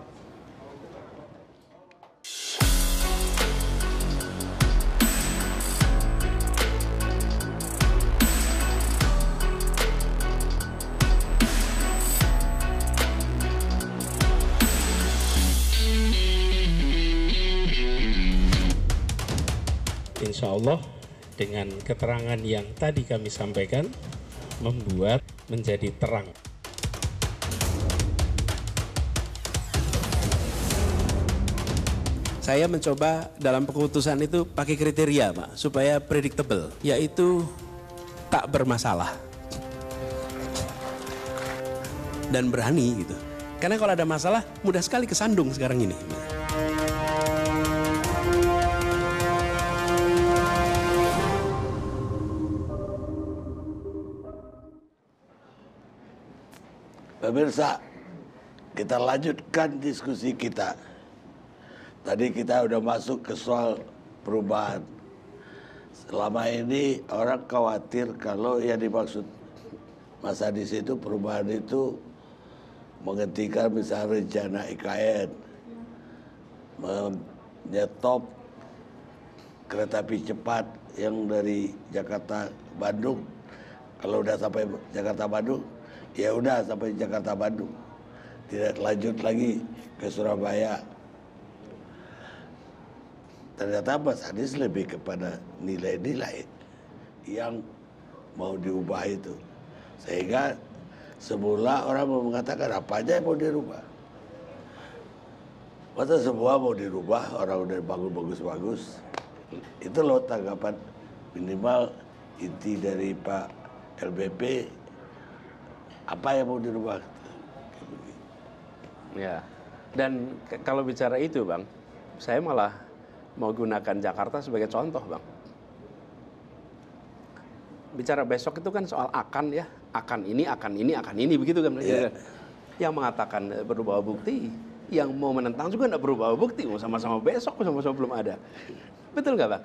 insya Allah dengan keterangan yang tadi kami sampaikan membuat menjadi terang. Saya mencoba dalam keputusan itu pakai kriteria, Pak, supaya predictable, yaitu tak bermasalah dan berani gitu. Karena kalau ada masalah mudah sekali kesandung sekarang ini. Pemirsa, kita lanjutkan diskusi kita. Tadi kita udah masuk ke soal perubahan. Selama ini orang khawatir kalau yang dimaksud Mas di situ perubahan itu menghentikan misalnya rencana IKN, menyetop kereta api cepat yang dari Jakarta Bandung kalau udah sampai Jakarta Bandung ya udah sampai Jakarta Bandung tidak lanjut lagi ke Surabaya ternyata Mas Anies lebih kepada nilai-nilai yang mau diubah itu sehingga semula orang mau mengatakan apa aja yang mau dirubah masa semua mau dirubah orang udah bangun bagus-bagus itu loh tanggapan minimal inti dari Pak LBP apa yang mau dirubah ya dan kalau bicara itu bang saya malah mau gunakan Jakarta sebagai contoh bang bicara besok itu kan soal akan ya akan ini akan ini akan ini begitu kan yeah. yang mengatakan eh, berubah bukti yang mau menentang juga tidak berubah bukti mau sama-sama besok sama-sama belum ada betul nggak bang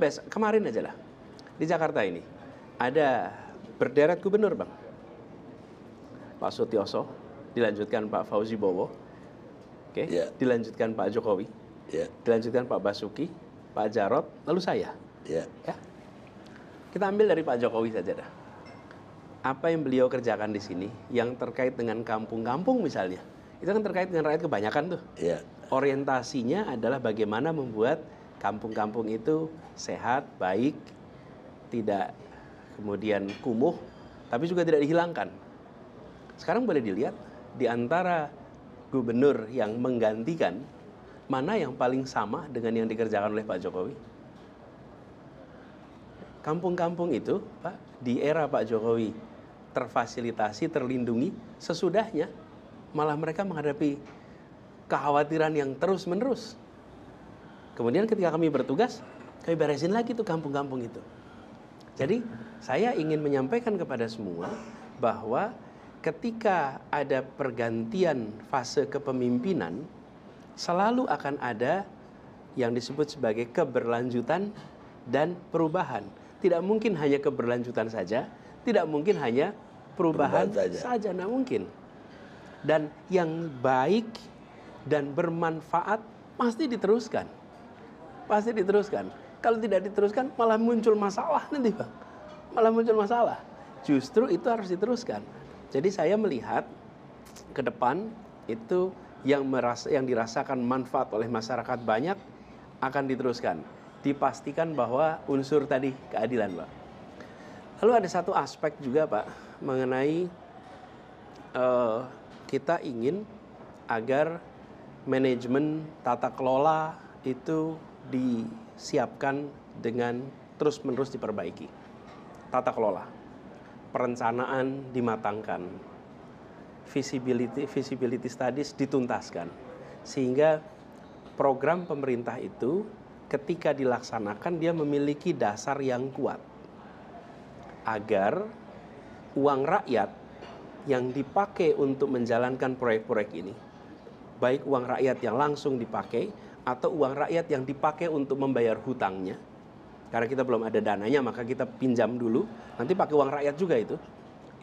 besok kemarin aja lah di Jakarta ini ada berderet gubernur bang Pak Sutioso, dilanjutkan Pak Fauzi Bowo, oke, okay? Ya. yeah. dilanjutkan Pak Jokowi, yeah. dilanjutkan Pak Basuki, Pak Jarot, lalu saya. Yeah. Ya. Kita ambil dari Pak Jokowi saja dah. Apa yang beliau kerjakan di sini yang terkait dengan kampung-kampung misalnya, itu kan terkait dengan rakyat kebanyakan tuh. Yeah. Orientasinya adalah bagaimana membuat kampung-kampung itu sehat, baik, tidak kemudian kumuh, tapi juga tidak dihilangkan. Sekarang boleh dilihat di antara gubernur yang menggantikan mana yang paling sama dengan yang dikerjakan oleh Pak Jokowi? Kampung-kampung itu, Pak, di era Pak Jokowi terfasilitasi, terlindungi, sesudahnya malah mereka menghadapi kekhawatiran yang terus-menerus. Kemudian ketika kami bertugas, kami beresin lagi tuh kampung-kampung itu. Jadi, saya ingin menyampaikan kepada semua bahwa ketika ada pergantian fase kepemimpinan, selalu akan ada yang disebut sebagai keberlanjutan dan perubahan. Tidak mungkin hanya keberlanjutan saja, tidak mungkin hanya perubahan, perubahan saja. saja, tidak mungkin. Dan yang baik dan bermanfaat pasti diteruskan. Pasti diteruskan. Kalau tidak diteruskan malah muncul masalah nanti, Bang. Malah muncul masalah. Justru itu harus diteruskan jadi saya melihat ke depan itu yang merasa yang dirasakan manfaat oleh masyarakat banyak akan diteruskan. Dipastikan bahwa unsur tadi keadilan, Pak. Lalu ada satu aspek juga, Pak, mengenai uh, kita ingin agar manajemen tata kelola itu disiapkan dengan terus-menerus diperbaiki. Tata kelola perencanaan dimatangkan, visibility, visibility studies dituntaskan, sehingga program pemerintah itu ketika dilaksanakan dia memiliki dasar yang kuat agar uang rakyat yang dipakai untuk menjalankan proyek-proyek ini baik uang rakyat yang langsung dipakai atau uang rakyat yang dipakai untuk membayar hutangnya karena kita belum ada dananya maka kita pinjam dulu nanti pakai uang rakyat juga itu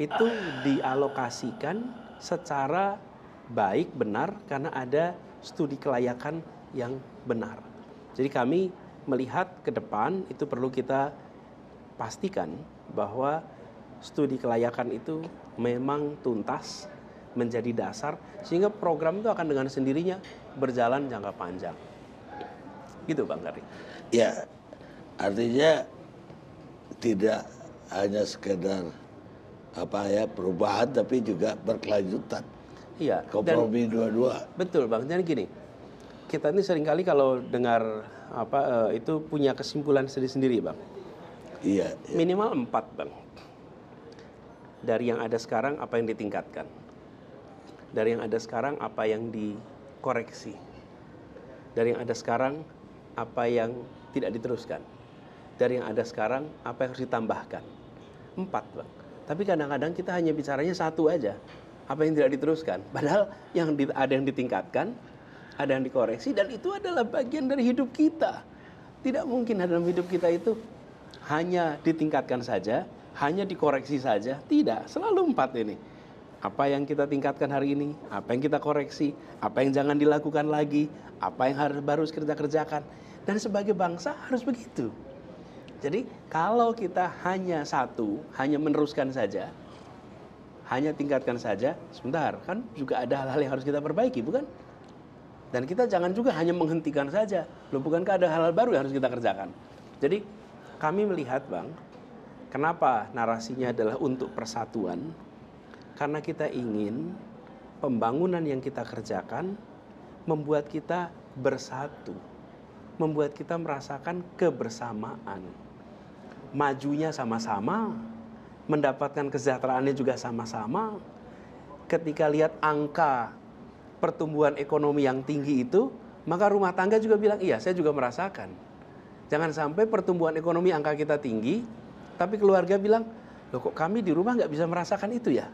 itu dialokasikan secara baik benar karena ada studi kelayakan yang benar jadi kami melihat ke depan itu perlu kita pastikan bahwa studi kelayakan itu memang tuntas menjadi dasar sehingga program itu akan dengan sendirinya berjalan jangka panjang gitu bang Gary ya artinya tidak hanya sekedar apa ya perubahan tapi juga berkelanjutan. Iya. Kompromi dua-dua. Betul bang. Jadi gini, kita ini seringkali kalau dengar apa eh, itu punya kesimpulan sendiri-sendiri bang. Iya, iya. Minimal empat bang. Dari yang ada sekarang apa yang ditingkatkan? Dari yang ada sekarang apa yang dikoreksi? Dari yang ada sekarang apa yang tidak diteruskan? dari yang ada sekarang apa yang harus ditambahkan empat bang tapi kadang-kadang kita hanya bicaranya satu aja apa yang tidak diteruskan padahal yang di, ada yang ditingkatkan ada yang dikoreksi dan itu adalah bagian dari hidup kita tidak mungkin dalam hidup kita itu hanya ditingkatkan saja hanya dikoreksi saja tidak selalu empat ini apa yang kita tingkatkan hari ini, apa yang kita koreksi, apa yang jangan dilakukan lagi, apa yang harus baru kita kerjakan. Dan sebagai bangsa harus begitu. Jadi kalau kita hanya satu, hanya meneruskan saja, hanya tingkatkan saja, sebentar kan juga ada hal-hal yang harus kita perbaiki, bukan? Dan kita jangan juga hanya menghentikan saja. Loh, bukankah ada hal-hal baru yang harus kita kerjakan? Jadi kami melihat, Bang, kenapa narasinya adalah untuk persatuan? Karena kita ingin pembangunan yang kita kerjakan membuat kita bersatu, membuat kita merasakan kebersamaan majunya sama-sama, mendapatkan kesejahteraannya juga sama-sama. Ketika lihat angka pertumbuhan ekonomi yang tinggi itu, maka rumah tangga juga bilang, "Iya, saya juga merasakan." Jangan sampai pertumbuhan ekonomi angka kita tinggi, tapi keluarga bilang, "Loh kok kami di rumah nggak bisa merasakan itu ya?"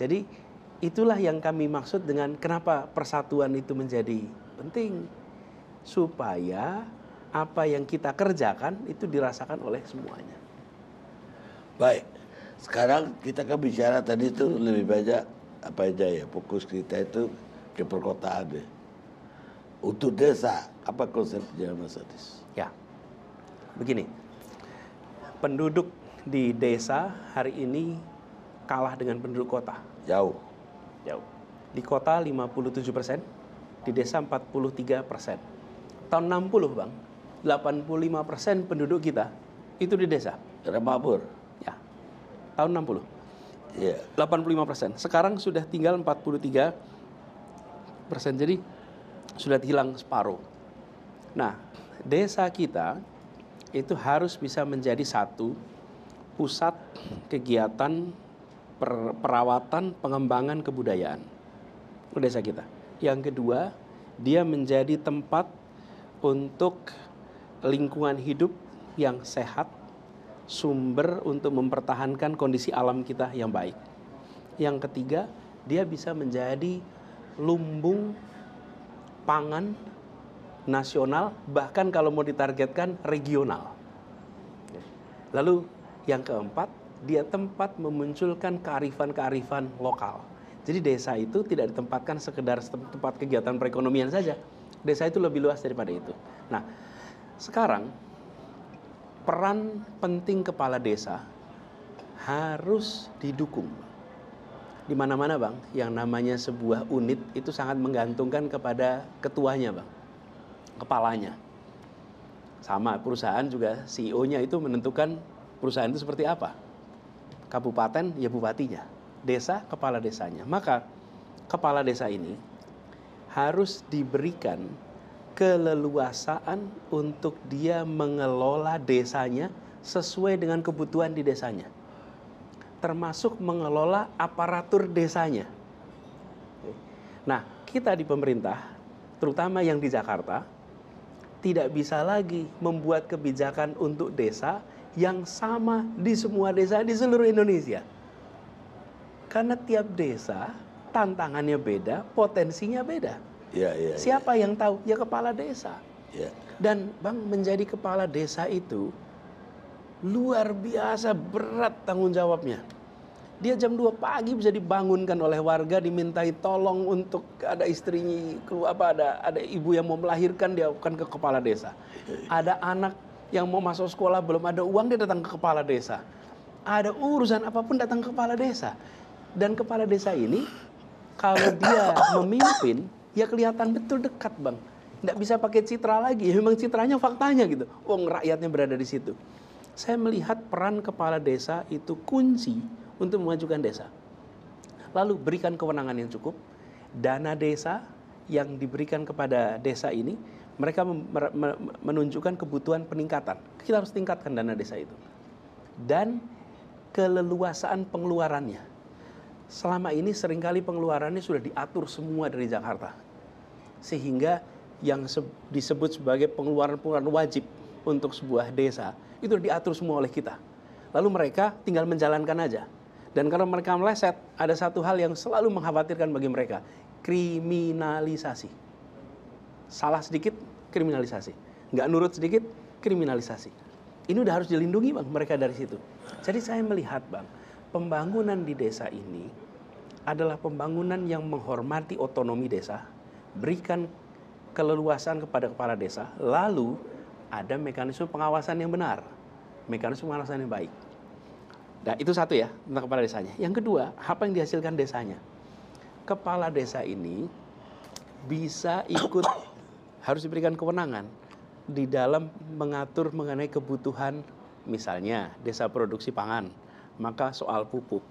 Jadi itulah yang kami maksud dengan kenapa persatuan itu menjadi penting supaya apa yang kita kerjakan itu dirasakan oleh semuanya. Baik. Sekarang kita kan bicara tadi itu lebih banyak apa aja ya fokus kita itu ke perkotaan deh. Ya. Untuk desa apa konsepnya Mas Adis? Ya. Begini. Penduduk di desa hari ini kalah dengan penduduk kota. Jauh. Jauh. Di kota 57 persen, di desa 43 persen. Tahun 60 bang, 85% penduduk kita itu di desa. Remabur. Ya. Tahun 60. Iya. Yeah. 85%. Sekarang sudah tinggal 43 persen. Jadi sudah hilang separuh. Nah, desa kita itu harus bisa menjadi satu pusat kegiatan per, perawatan pengembangan kebudayaan desa kita. Yang kedua, dia menjadi tempat untuk lingkungan hidup yang sehat, sumber untuk mempertahankan kondisi alam kita yang baik. Yang ketiga, dia bisa menjadi lumbung pangan nasional, bahkan kalau mau ditargetkan regional. Lalu yang keempat, dia tempat memunculkan kearifan-kearifan lokal. Jadi desa itu tidak ditempatkan sekedar tempat kegiatan perekonomian saja. Desa itu lebih luas daripada itu. Nah, sekarang peran penting kepala desa harus didukung. Di mana-mana bang, yang namanya sebuah unit itu sangat menggantungkan kepada ketuanya bang, kepalanya. Sama perusahaan juga CEO-nya itu menentukan perusahaan itu seperti apa. Kabupaten ya bupatinya, desa kepala desanya. Maka kepala desa ini harus diberikan keleluasaan untuk dia mengelola desanya sesuai dengan kebutuhan di desanya. Termasuk mengelola aparatur desanya. Nah, kita di pemerintah, terutama yang di Jakarta, tidak bisa lagi membuat kebijakan untuk desa yang sama di semua desa di seluruh Indonesia. Karena tiap desa tantangannya beda, potensinya beda Ya, ya, Siapa ya. yang tahu? Ya kepala desa. Ya. Dan bang menjadi kepala desa itu luar biasa berat tanggung jawabnya. Dia jam 2 pagi bisa dibangunkan oleh warga dimintai tolong untuk ada istrinya keluar apa ada ada ibu yang mau melahirkan dia bukan ke kepala desa. Ada anak yang mau masuk sekolah belum ada uang dia datang ke kepala desa. Ada urusan apapun datang ke kepala desa. Dan kepala desa ini kalau dia memimpin ya kelihatan betul dekat bang. Tidak bisa pakai citra lagi, ya, memang citranya faktanya gitu. Wong oh, rakyatnya berada di situ. Saya melihat peran kepala desa itu kunci untuk memajukan desa. Lalu berikan kewenangan yang cukup, dana desa yang diberikan kepada desa ini, mereka menunjukkan kebutuhan peningkatan. Kita harus tingkatkan dana desa itu. Dan keleluasaan pengeluarannya. Selama ini seringkali pengeluarannya sudah diatur semua dari Jakarta sehingga yang disebut sebagai pengeluaran-pengeluaran wajib untuk sebuah desa itu diatur semua oleh kita. Lalu mereka tinggal menjalankan aja. Dan kalau mereka meleset, ada satu hal yang selalu mengkhawatirkan bagi mereka, kriminalisasi. Salah sedikit, kriminalisasi. Nggak nurut sedikit, kriminalisasi. Ini udah harus dilindungi bang mereka dari situ. Jadi saya melihat bang, pembangunan di desa ini adalah pembangunan yang menghormati otonomi desa, berikan keleluasaan kepada kepala desa, lalu ada mekanisme pengawasan yang benar, mekanisme pengawasan yang baik. Nah, itu satu ya tentang kepala desanya. Yang kedua, apa yang dihasilkan desanya? Kepala desa ini bisa ikut harus diberikan kewenangan di dalam mengatur mengenai kebutuhan misalnya desa produksi pangan, maka soal pupuk.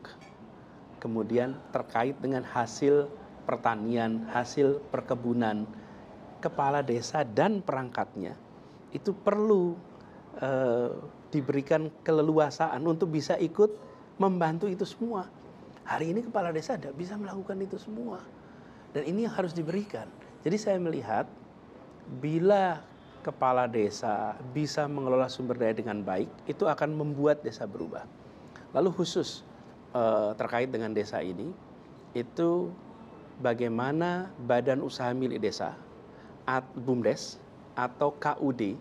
Kemudian terkait dengan hasil pertanian, hasil perkebunan, kepala desa dan perangkatnya itu perlu e, diberikan keleluasaan untuk bisa ikut membantu itu semua. Hari ini kepala desa tidak bisa melakukan itu semua. Dan ini yang harus diberikan. Jadi saya melihat bila kepala desa bisa mengelola sumber daya dengan baik, itu akan membuat desa berubah. Lalu khusus e, terkait dengan desa ini, itu bagaimana badan usaha milik desa, at, BUMDes atau KUD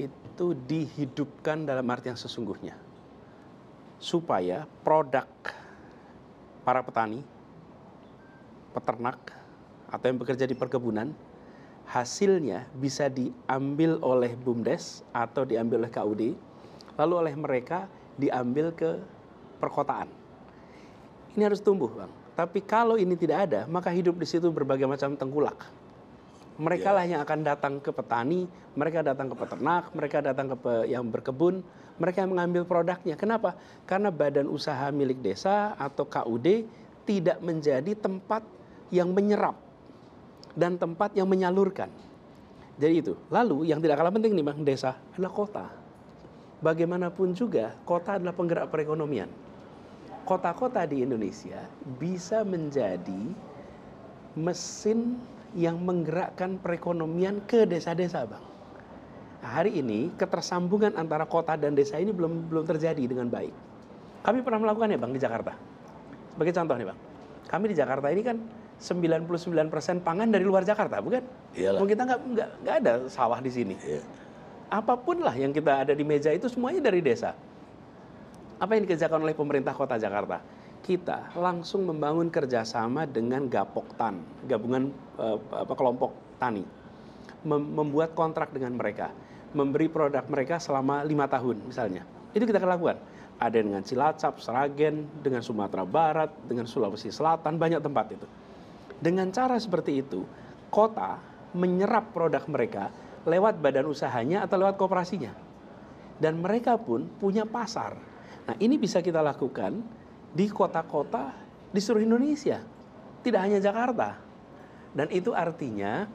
itu dihidupkan dalam arti yang sesungguhnya. Supaya produk para petani, peternak, atau yang bekerja di perkebunan, hasilnya bisa diambil oleh BUMDes atau diambil oleh KUD, lalu oleh mereka diambil ke perkotaan. Ini harus tumbuh, Bang tapi kalau ini tidak ada, maka hidup di situ berbagai macam tengkulak. Mereka yeah. lah iya. yang akan datang ke petani, mereka datang ke peternak, mereka datang ke pe yang berkebun, mereka yang mengambil produknya. Kenapa? Karena badan usaha milik desa atau KUD tidak menjadi tempat yang menyerap dan tempat yang menyalurkan. Jadi itu. Lalu yang tidak kalah penting nih Bang, desa adalah kota. Bagaimanapun juga kota adalah penggerak perekonomian kota-kota di Indonesia bisa menjadi mesin yang menggerakkan perekonomian ke desa-desa, Bang. Nah, hari ini ketersambungan antara kota dan desa ini belum belum terjadi dengan baik. Kami pernah melakukan ya, Bang, di Jakarta. Sebagai contoh nih, Bang. Kami di Jakarta ini kan 99% pangan dari luar Jakarta, bukan? Iyalah. kita nggak nggak ada sawah di sini. Iya. Apapun lah yang kita ada di meja itu semuanya dari desa apa yang dikerjakan oleh pemerintah kota Jakarta? Kita langsung membangun kerjasama dengan Gapoktan, gabungan uh, apa, kelompok tani, Mem membuat kontrak dengan mereka, memberi produk mereka selama lima tahun misalnya. Itu kita akan lakukan. Ada dengan Cilacap, Seragen, dengan Sumatera Barat, dengan Sulawesi Selatan, banyak tempat itu. Dengan cara seperti itu, kota menyerap produk mereka lewat badan usahanya atau lewat kooperasinya. Dan mereka pun punya pasar Nah ini bisa kita lakukan di kota-kota di seluruh Indonesia, tidak hanya Jakarta. Dan itu artinya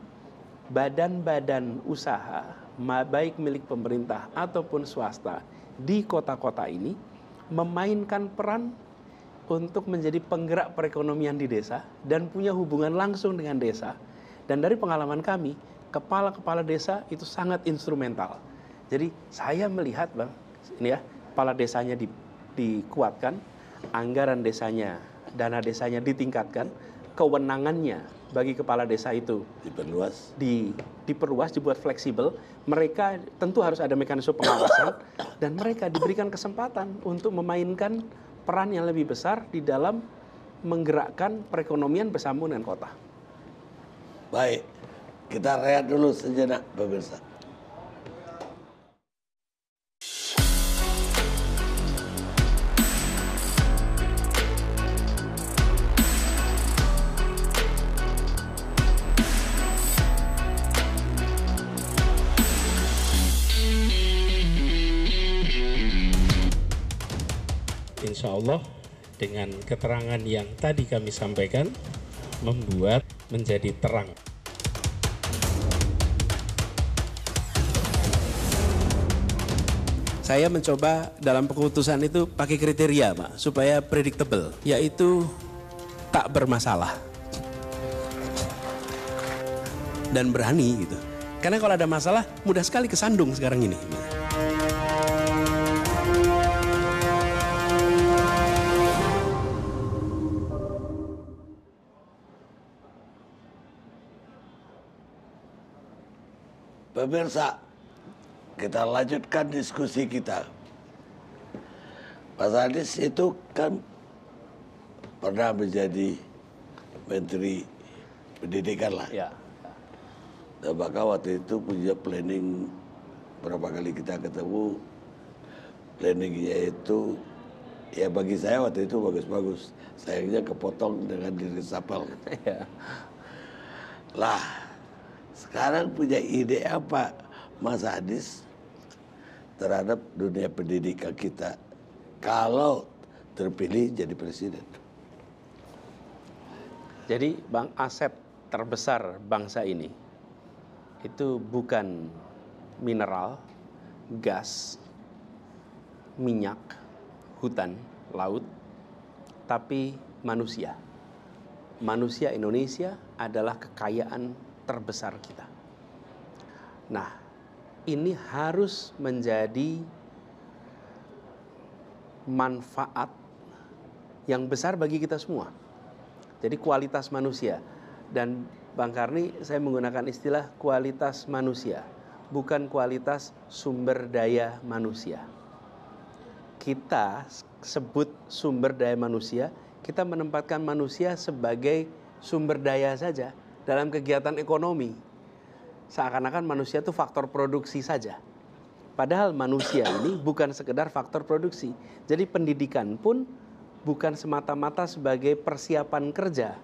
badan-badan usaha, baik milik pemerintah ataupun swasta di kota-kota ini memainkan peran untuk menjadi penggerak perekonomian di desa dan punya hubungan langsung dengan desa. Dan dari pengalaman kami, kepala-kepala desa itu sangat instrumental. Jadi saya melihat bang, ini ya, kepala desanya di, dikuatkan, anggaran desanya, dana desanya ditingkatkan, kewenangannya bagi kepala desa itu diperluas, di, diperluas dibuat fleksibel. Mereka tentu harus ada mekanisme pengawasan dan mereka diberikan kesempatan untuk memainkan peran yang lebih besar di dalam menggerakkan perekonomian bersambung dengan kota. Baik, kita rehat dulu sejenak pemirsa. insya Allah dengan keterangan yang tadi kami sampaikan membuat menjadi terang. Saya mencoba dalam keputusan itu pakai kriteria, Pak, supaya predictable, yaitu tak bermasalah dan berani gitu. Karena kalau ada masalah mudah sekali kesandung sekarang ini. Pemirsa, kita lanjutkan diskusi kita. Mas Anies itu kan pernah menjadi Menteri Pendidikan lah. Ya. Dan bahkan waktu itu punya planning berapa kali kita ketemu planningnya itu ya bagi saya waktu itu bagus-bagus sayangnya kepotong dengan diri sapel ya. lah sekarang punya ide apa Mas Adis terhadap dunia pendidikan kita kalau terpilih jadi presiden. Jadi Bang aset terbesar bangsa ini itu bukan mineral, gas, minyak, hutan, laut, tapi manusia. Manusia Indonesia adalah kekayaan terbesar kita. Nah, ini harus menjadi manfaat yang besar bagi kita semua. Jadi kualitas manusia dan Bang Karni saya menggunakan istilah kualitas manusia, bukan kualitas sumber daya manusia. Kita sebut sumber daya manusia, kita menempatkan manusia sebagai sumber daya saja, dalam kegiatan ekonomi. Seakan-akan manusia itu faktor produksi saja. Padahal manusia ini bukan sekedar faktor produksi. Jadi pendidikan pun bukan semata-mata sebagai persiapan kerja,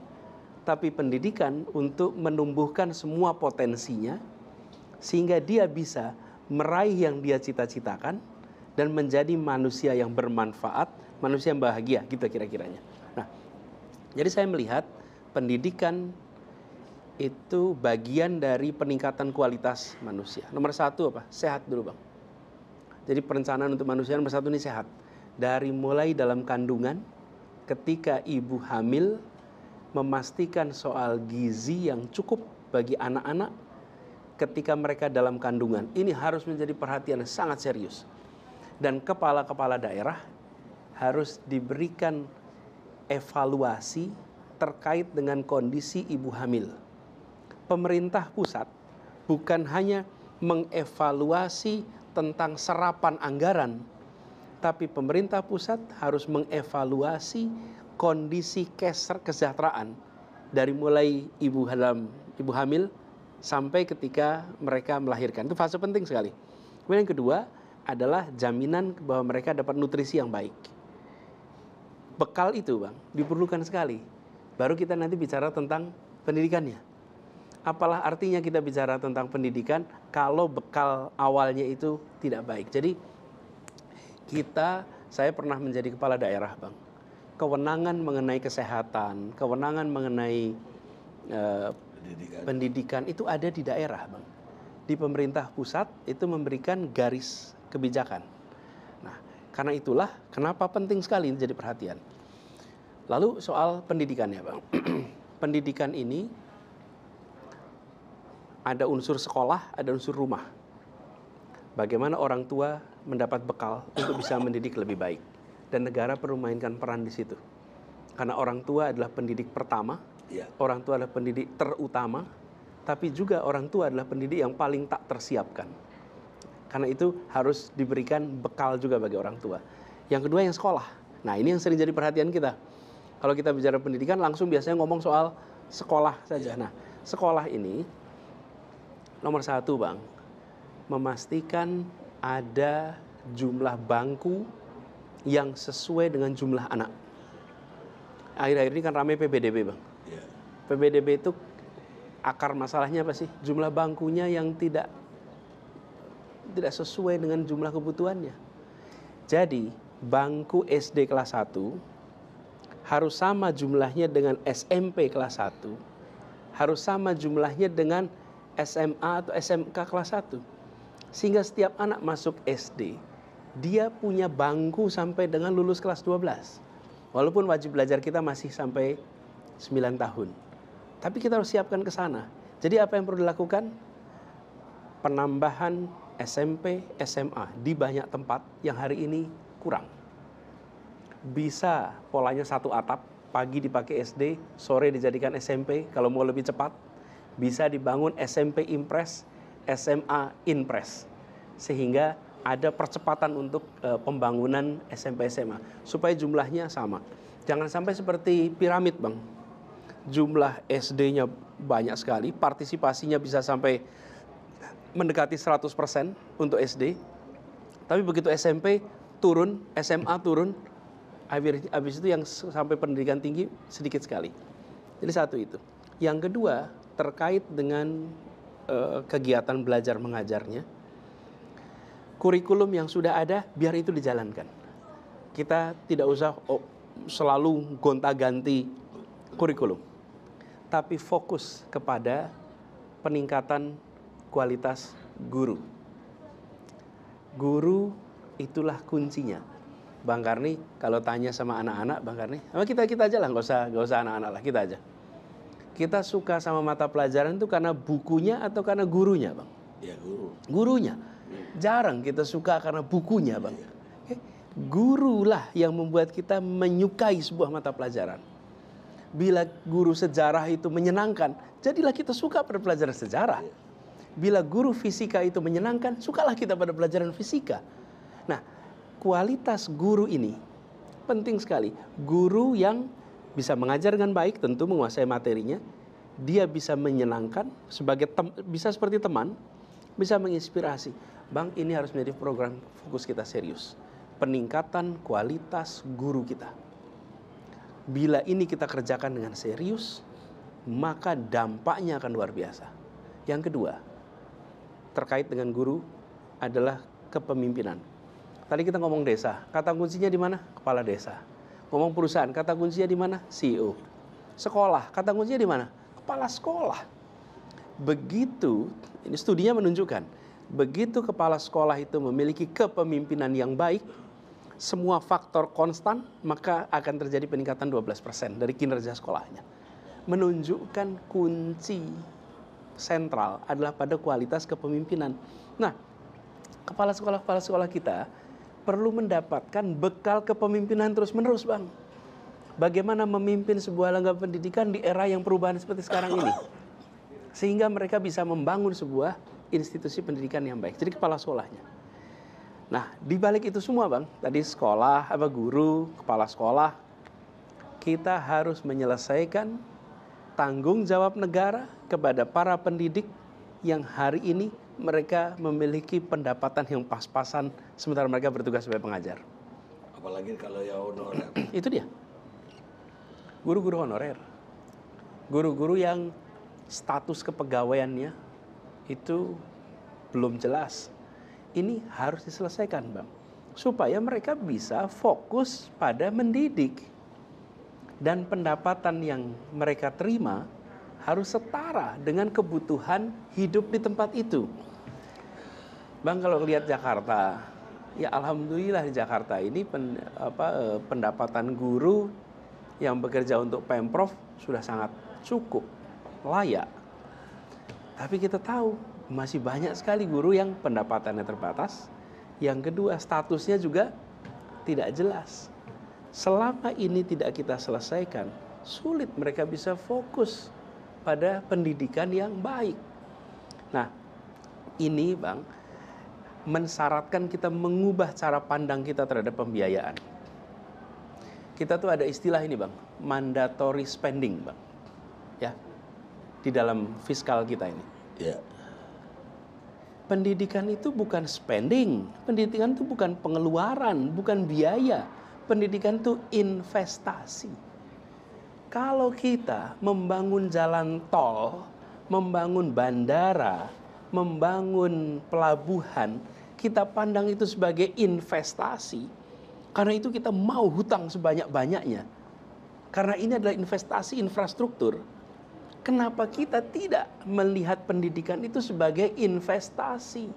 tapi pendidikan untuk menumbuhkan semua potensinya sehingga dia bisa meraih yang dia cita-citakan dan menjadi manusia yang bermanfaat, manusia yang bahagia gitu kira-kiranya. Nah, jadi saya melihat pendidikan itu bagian dari peningkatan kualitas manusia. Nomor satu apa? Sehat dulu bang. Jadi perencanaan untuk manusia nomor satu ini sehat. Dari mulai dalam kandungan, ketika ibu hamil, memastikan soal gizi yang cukup bagi anak-anak ketika mereka dalam kandungan. Ini harus menjadi perhatian yang sangat serius. Dan kepala-kepala daerah harus diberikan evaluasi terkait dengan kondisi ibu hamil pemerintah pusat bukan hanya mengevaluasi tentang serapan anggaran, tapi pemerintah pusat harus mengevaluasi kondisi kesejahteraan dari mulai ibu dalam ibu hamil sampai ketika mereka melahirkan. Itu fase penting sekali. Kemudian yang kedua adalah jaminan bahwa mereka dapat nutrisi yang baik. Bekal itu, Bang, diperlukan sekali. Baru kita nanti bicara tentang pendidikannya apalah artinya kita bicara tentang pendidikan kalau bekal awalnya itu tidak baik. Jadi kita saya pernah menjadi kepala daerah, Bang. Kewenangan mengenai kesehatan, kewenangan mengenai uh, pendidikan. pendidikan itu ada di daerah, Bang. Di pemerintah pusat itu memberikan garis kebijakan. Nah, karena itulah kenapa penting sekali ini jadi perhatian. Lalu soal pendidikannya, Bang. pendidikan ini ada unsur sekolah, ada unsur rumah. Bagaimana orang tua mendapat bekal untuk bisa mendidik lebih baik. Dan negara perlu mainkan peran di situ. Karena orang tua adalah pendidik pertama, ya. orang tua adalah pendidik terutama, tapi juga orang tua adalah pendidik yang paling tak tersiapkan. Karena itu harus diberikan bekal juga bagi orang tua. Yang kedua yang sekolah. Nah ini yang sering jadi perhatian kita. Kalau kita bicara pendidikan langsung biasanya ngomong soal sekolah saja. Ya. Nah sekolah ini Nomor satu, Bang, memastikan ada jumlah bangku yang sesuai dengan jumlah anak. Akhir-akhir ini kan ramai PBDB, Bang. Yeah. PBDB itu akar masalahnya apa sih? Jumlah bangkunya yang tidak tidak sesuai dengan jumlah kebutuhannya. Jadi, bangku SD kelas 1 harus sama jumlahnya dengan SMP kelas 1, harus sama jumlahnya dengan SMA atau SMK kelas 1. Sehingga setiap anak masuk SD, dia punya bangku sampai dengan lulus kelas 12. Walaupun wajib belajar kita masih sampai 9 tahun. Tapi kita harus siapkan ke sana. Jadi apa yang perlu dilakukan? Penambahan SMP, SMA di banyak tempat yang hari ini kurang. Bisa polanya satu atap, pagi dipakai SD, sore dijadikan SMP kalau mau lebih cepat bisa dibangun SMP Impres, SMA impres, Sehingga ada percepatan untuk uh, pembangunan SMP SMA supaya jumlahnya sama. Jangan sampai seperti piramid, Bang. Jumlah SD-nya banyak sekali, partisipasinya bisa sampai mendekati 100% untuk SD. Tapi begitu SMP turun, SMA turun, habis itu yang sampai pendidikan tinggi sedikit sekali. Jadi satu itu. Yang kedua, terkait dengan uh, kegiatan belajar mengajarnya. Kurikulum yang sudah ada biar itu dijalankan. Kita tidak usah oh, selalu gonta-ganti kurikulum. Tapi fokus kepada peningkatan kualitas guru. Guru itulah kuncinya. Bang Karni kalau tanya sama anak-anak, Bang Karni, kita kita aja lah, nggak usah nggak usah anak-anak lah, kita aja kita suka sama mata pelajaran itu karena bukunya atau karena gurunya, Bang? Ya, guru. Gurunya. Iya. Jarang kita suka karena bukunya, iya. Bang. Ya. Eh, okay. Gurulah yang membuat kita menyukai sebuah mata pelajaran. Bila guru sejarah itu menyenangkan, jadilah kita suka pada pelajaran sejarah. Iya. Bila guru fisika itu menyenangkan, sukalah kita pada pelajaran fisika. Nah, kualitas guru ini penting sekali. Guru yang bisa mengajar dengan baik, tentu menguasai materinya. Dia bisa menyenangkan sebagai tem, bisa seperti teman, bisa menginspirasi. Bang, ini harus menjadi program fokus kita serius. Peningkatan kualitas guru kita. Bila ini kita kerjakan dengan serius, maka dampaknya akan luar biasa. Yang kedua, terkait dengan guru adalah kepemimpinan. Tadi kita ngomong desa, kata kuncinya di mana? Kepala desa ngomong perusahaan, kata kuncinya di mana? CEO. Sekolah, kata kuncinya di mana? Kepala sekolah. Begitu, ini studinya menunjukkan, begitu kepala sekolah itu memiliki kepemimpinan yang baik, semua faktor konstan, maka akan terjadi peningkatan 12% dari kinerja sekolahnya. Menunjukkan kunci sentral adalah pada kualitas kepemimpinan. Nah, kepala sekolah-kepala sekolah kita perlu mendapatkan bekal kepemimpinan terus-menerus, Bang. Bagaimana memimpin sebuah lembaga pendidikan di era yang perubahan seperti sekarang ini? Sehingga mereka bisa membangun sebuah institusi pendidikan yang baik. Jadi kepala sekolahnya. Nah, di balik itu semua, Bang, tadi sekolah, apa guru, kepala sekolah, kita harus menyelesaikan tanggung jawab negara kepada para pendidik yang hari ini mereka memiliki pendapatan yang pas-pasan sementara mereka bertugas sebagai pengajar. Apalagi kalau ya honorer. Itu dia. Guru-guru honorer. Guru-guru yang status kepegawaiannya itu belum jelas. Ini harus diselesaikan, Bang. Supaya mereka bisa fokus pada mendidik. Dan pendapatan yang mereka terima harus setara dengan kebutuhan hidup di tempat itu. Bang kalau lihat Jakarta, ya alhamdulillah di Jakarta ini pen, apa, eh, pendapatan guru yang bekerja untuk Pemprov sudah sangat cukup, layak. Tapi kita tahu masih banyak sekali guru yang pendapatannya terbatas. Yang kedua, statusnya juga tidak jelas. Selama ini tidak kita selesaikan, sulit mereka bisa fokus pada pendidikan yang baik. Nah, ini Bang mensyaratkan kita mengubah cara pandang kita terhadap pembiayaan. Kita tuh ada istilah ini Bang, mandatory spending Bang. Ya. Di dalam fiskal kita ini. Ya. Pendidikan itu bukan spending, pendidikan itu bukan pengeluaran, bukan biaya. Pendidikan itu investasi kalau kita membangun jalan tol, membangun bandara, membangun pelabuhan, kita pandang itu sebagai investasi. Karena itu kita mau hutang sebanyak-banyaknya. Karena ini adalah investasi infrastruktur. Kenapa kita tidak melihat pendidikan itu sebagai investasi?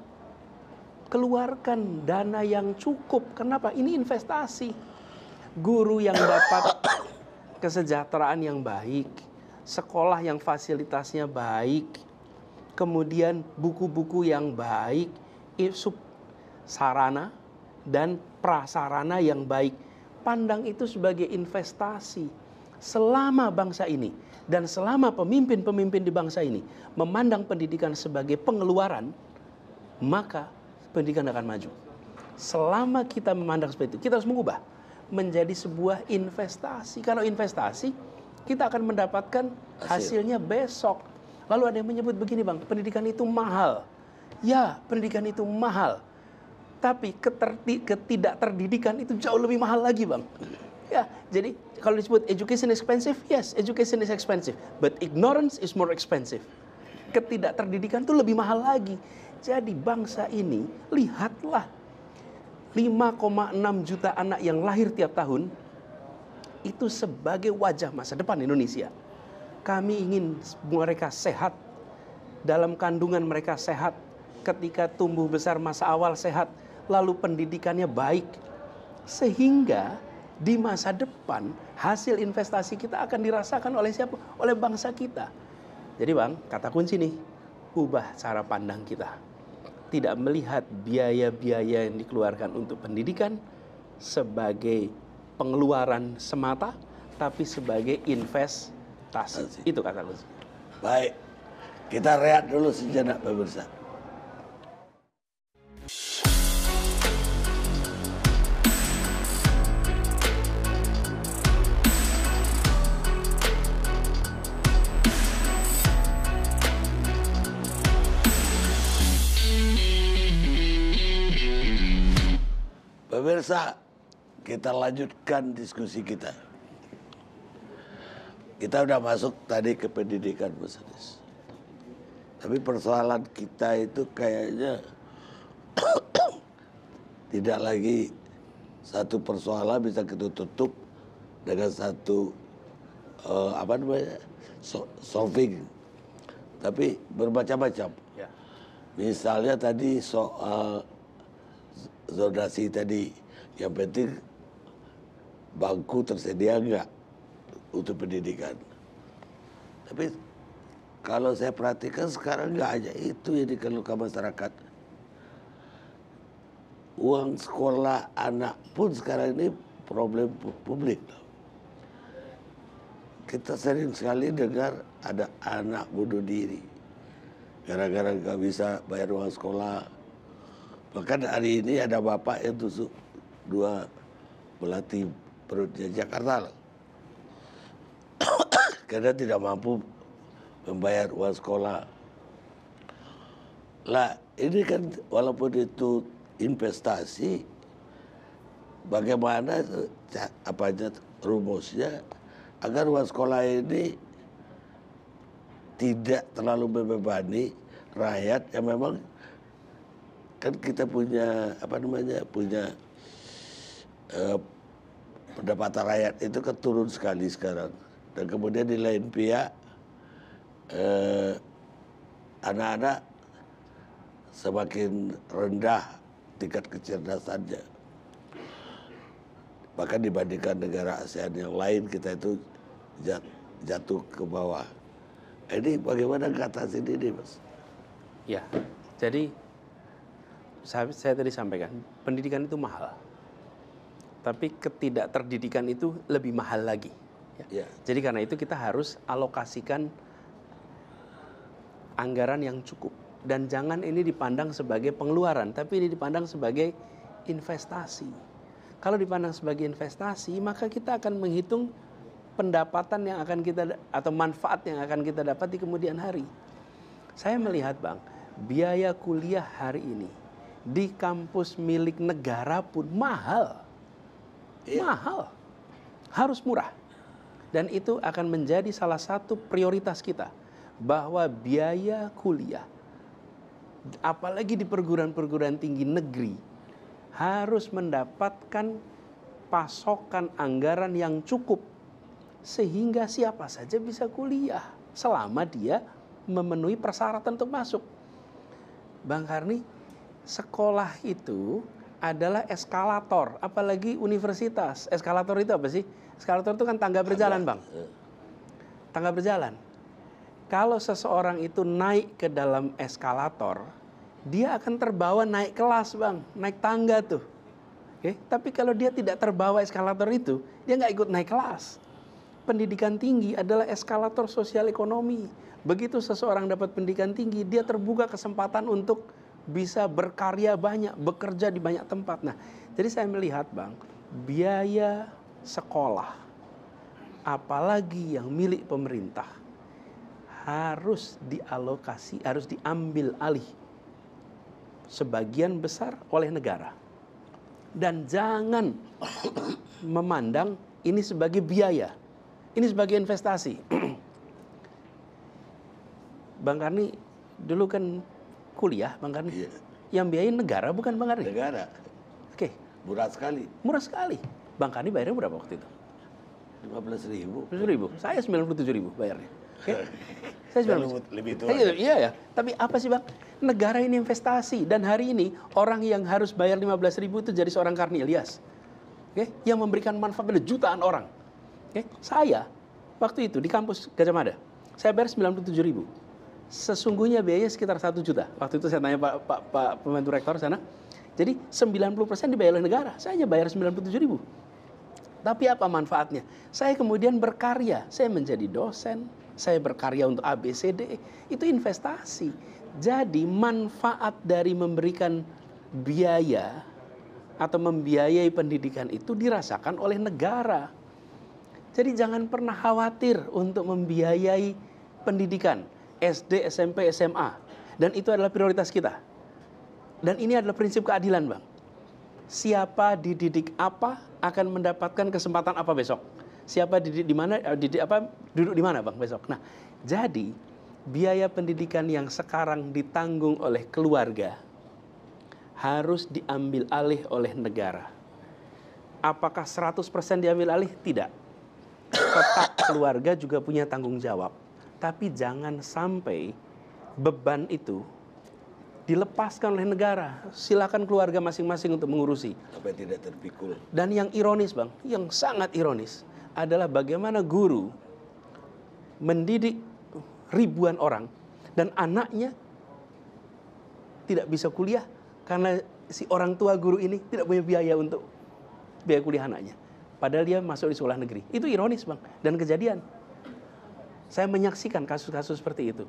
Keluarkan dana yang cukup. Kenapa? Ini investasi. Guru yang dapat kesejahteraan yang baik, sekolah yang fasilitasnya baik, kemudian buku-buku yang baik, sarana dan prasarana yang baik. Pandang itu sebagai investasi. Selama bangsa ini dan selama pemimpin-pemimpin di bangsa ini memandang pendidikan sebagai pengeluaran, maka pendidikan akan maju. Selama kita memandang seperti itu, kita harus mengubah menjadi sebuah investasi. Kalau investasi, kita akan mendapatkan hasilnya besok. Lalu ada yang menyebut begini, Bang, pendidikan itu mahal. Ya, pendidikan itu mahal. Tapi ketidakterdidikan itu jauh lebih mahal lagi, Bang. Ya, jadi kalau disebut education expensive, yes, education is expensive, but ignorance is more expensive. Ketidakterdidikan itu lebih mahal lagi. Jadi bangsa ini lihatlah 5,6 juta anak yang lahir tiap tahun itu sebagai wajah masa depan Indonesia. Kami ingin mereka sehat, dalam kandungan mereka sehat, ketika tumbuh besar masa awal sehat, lalu pendidikannya baik. Sehingga di masa depan hasil investasi kita akan dirasakan oleh siapa? Oleh bangsa kita. Jadi Bang, kata kunci nih, ubah cara pandang kita tidak melihat biaya-biaya yang dikeluarkan untuk pendidikan sebagai pengeluaran semata, tapi sebagai investasi. Itu kata Gus. Baik, kita rehat dulu sejenak pemirsa. Pemirsa, kita lanjutkan diskusi kita. Kita sudah masuk tadi ke pendidikan, Mas Tapi persoalan kita itu kayaknya tidak lagi satu persoalan bisa kita tutup dengan satu uh, apa namanya so solving, tapi bermacam-macam. Ya. Misalnya tadi soal uh, zonasi tadi. Yang penting bangku tersedia enggak untuk pendidikan. Tapi kalau saya perhatikan sekarang enggak aja itu yang dikeluhkan masyarakat. Uang sekolah anak pun sekarang ini problem publik. Kita sering sekali dengar ada anak bunuh diri. Gara-gara nggak -gara bisa bayar uang sekolah, bahkan hari ini ada bapak yang tusuk dua pelatih perutnya Jakarta karena tidak mampu membayar uang sekolah lah ini kan walaupun itu investasi bagaimana apa aja rumusnya agar uang sekolah ini tidak terlalu membebani rakyat yang memang kan kita punya apa namanya punya eh, pendapatan rakyat itu keturun kan sekali sekarang dan kemudian di lain pihak anak eh, anak-anak semakin rendah tingkat kecerdasannya bahkan dibandingkan negara ASEAN yang lain kita itu jatuh ke bawah ini bagaimana kata sini nih mas ya jadi saya, saya tadi sampaikan, pendidikan itu mahal. Tapi ketidakterdidikan itu lebih mahal lagi. Ya. Yeah. Jadi karena itu kita harus alokasikan anggaran yang cukup dan jangan ini dipandang sebagai pengeluaran, tapi ini dipandang sebagai investasi. Kalau dipandang sebagai investasi, maka kita akan menghitung pendapatan yang akan kita atau manfaat yang akan kita dapat di kemudian hari. Saya melihat, Bang, biaya kuliah hari ini di kampus milik negara pun mahal. Yeah. Mahal. Harus murah. Dan itu akan menjadi salah satu prioritas kita bahwa biaya kuliah apalagi di perguruan-perguruan tinggi negeri harus mendapatkan pasokan anggaran yang cukup sehingga siapa saja bisa kuliah selama dia memenuhi persyaratan untuk masuk. Bang Karni, sekolah itu adalah eskalator, apalagi universitas. Eskalator itu apa sih? Eskalator itu kan tangga berjalan, Bang. Iya. Tangga berjalan. Kalau seseorang itu naik ke dalam eskalator, dia akan terbawa naik kelas, Bang. Naik tangga tuh. Oke, okay? tapi kalau dia tidak terbawa eskalator itu, dia nggak ikut naik kelas. Pendidikan tinggi adalah eskalator sosial ekonomi. Begitu seseorang dapat pendidikan tinggi, dia terbuka kesempatan untuk bisa berkarya banyak, bekerja di banyak tempat. Nah, jadi saya melihat Bang, biaya sekolah apalagi yang milik pemerintah harus dialokasi, harus diambil alih sebagian besar oleh negara. Dan jangan memandang ini sebagai biaya. Ini sebagai investasi. Bang Karni dulu kan kuliah Bang Karni? Iya. Yang biayain negara bukan Bang Karni? Negara. Oke. Okay. Murah sekali. Murah sekali. Bang Karni bayarnya berapa waktu itu? 15 ribu. 15 ribu. Saya 97 ribu bayarnya. Oke. Okay? Saya sebenarnya lebih tua. Saya, iya ya. Tapi apa sih bang? Negara ini investasi dan hari ini orang yang harus bayar 15 ribu itu jadi seorang Karni Ilyas. Oke, okay? yang memberikan manfaat pada jutaan orang. Oke, okay? saya waktu itu di kampus Gajah Mada, saya bayar 97 ribu sesungguhnya biaya sekitar satu juta. Waktu itu saya tanya Pak, Pak, Pak pembantu rektor sana. Jadi 90% dibayar oleh negara. Saya hanya bayar 97 ribu. Tapi apa manfaatnya? Saya kemudian berkarya. Saya menjadi dosen. Saya berkarya untuk ABCD. E. Itu investasi. Jadi manfaat dari memberikan biaya atau membiayai pendidikan itu dirasakan oleh negara. Jadi jangan pernah khawatir untuk membiayai pendidikan SD, SMP, SMA. Dan itu adalah prioritas kita. Dan ini adalah prinsip keadilan, Bang. Siapa dididik apa akan mendapatkan kesempatan apa besok. Siapa dididik di mana eh, didik apa duduk di mana, Bang, besok. Nah, jadi biaya pendidikan yang sekarang ditanggung oleh keluarga harus diambil alih oleh negara. Apakah 100% diambil alih? Tidak. Tetap keluarga juga punya tanggung jawab tapi jangan sampai beban itu dilepaskan oleh negara. Silakan keluarga masing-masing untuk mengurusi. Sampai tidak terpikul. Dan yang ironis, Bang, yang sangat ironis adalah bagaimana guru mendidik ribuan orang dan anaknya tidak bisa kuliah karena si orang tua guru ini tidak punya biaya untuk biaya kuliah anaknya. Padahal dia masuk di sekolah negeri. Itu ironis, Bang, dan kejadian. Saya menyaksikan kasus-kasus seperti itu.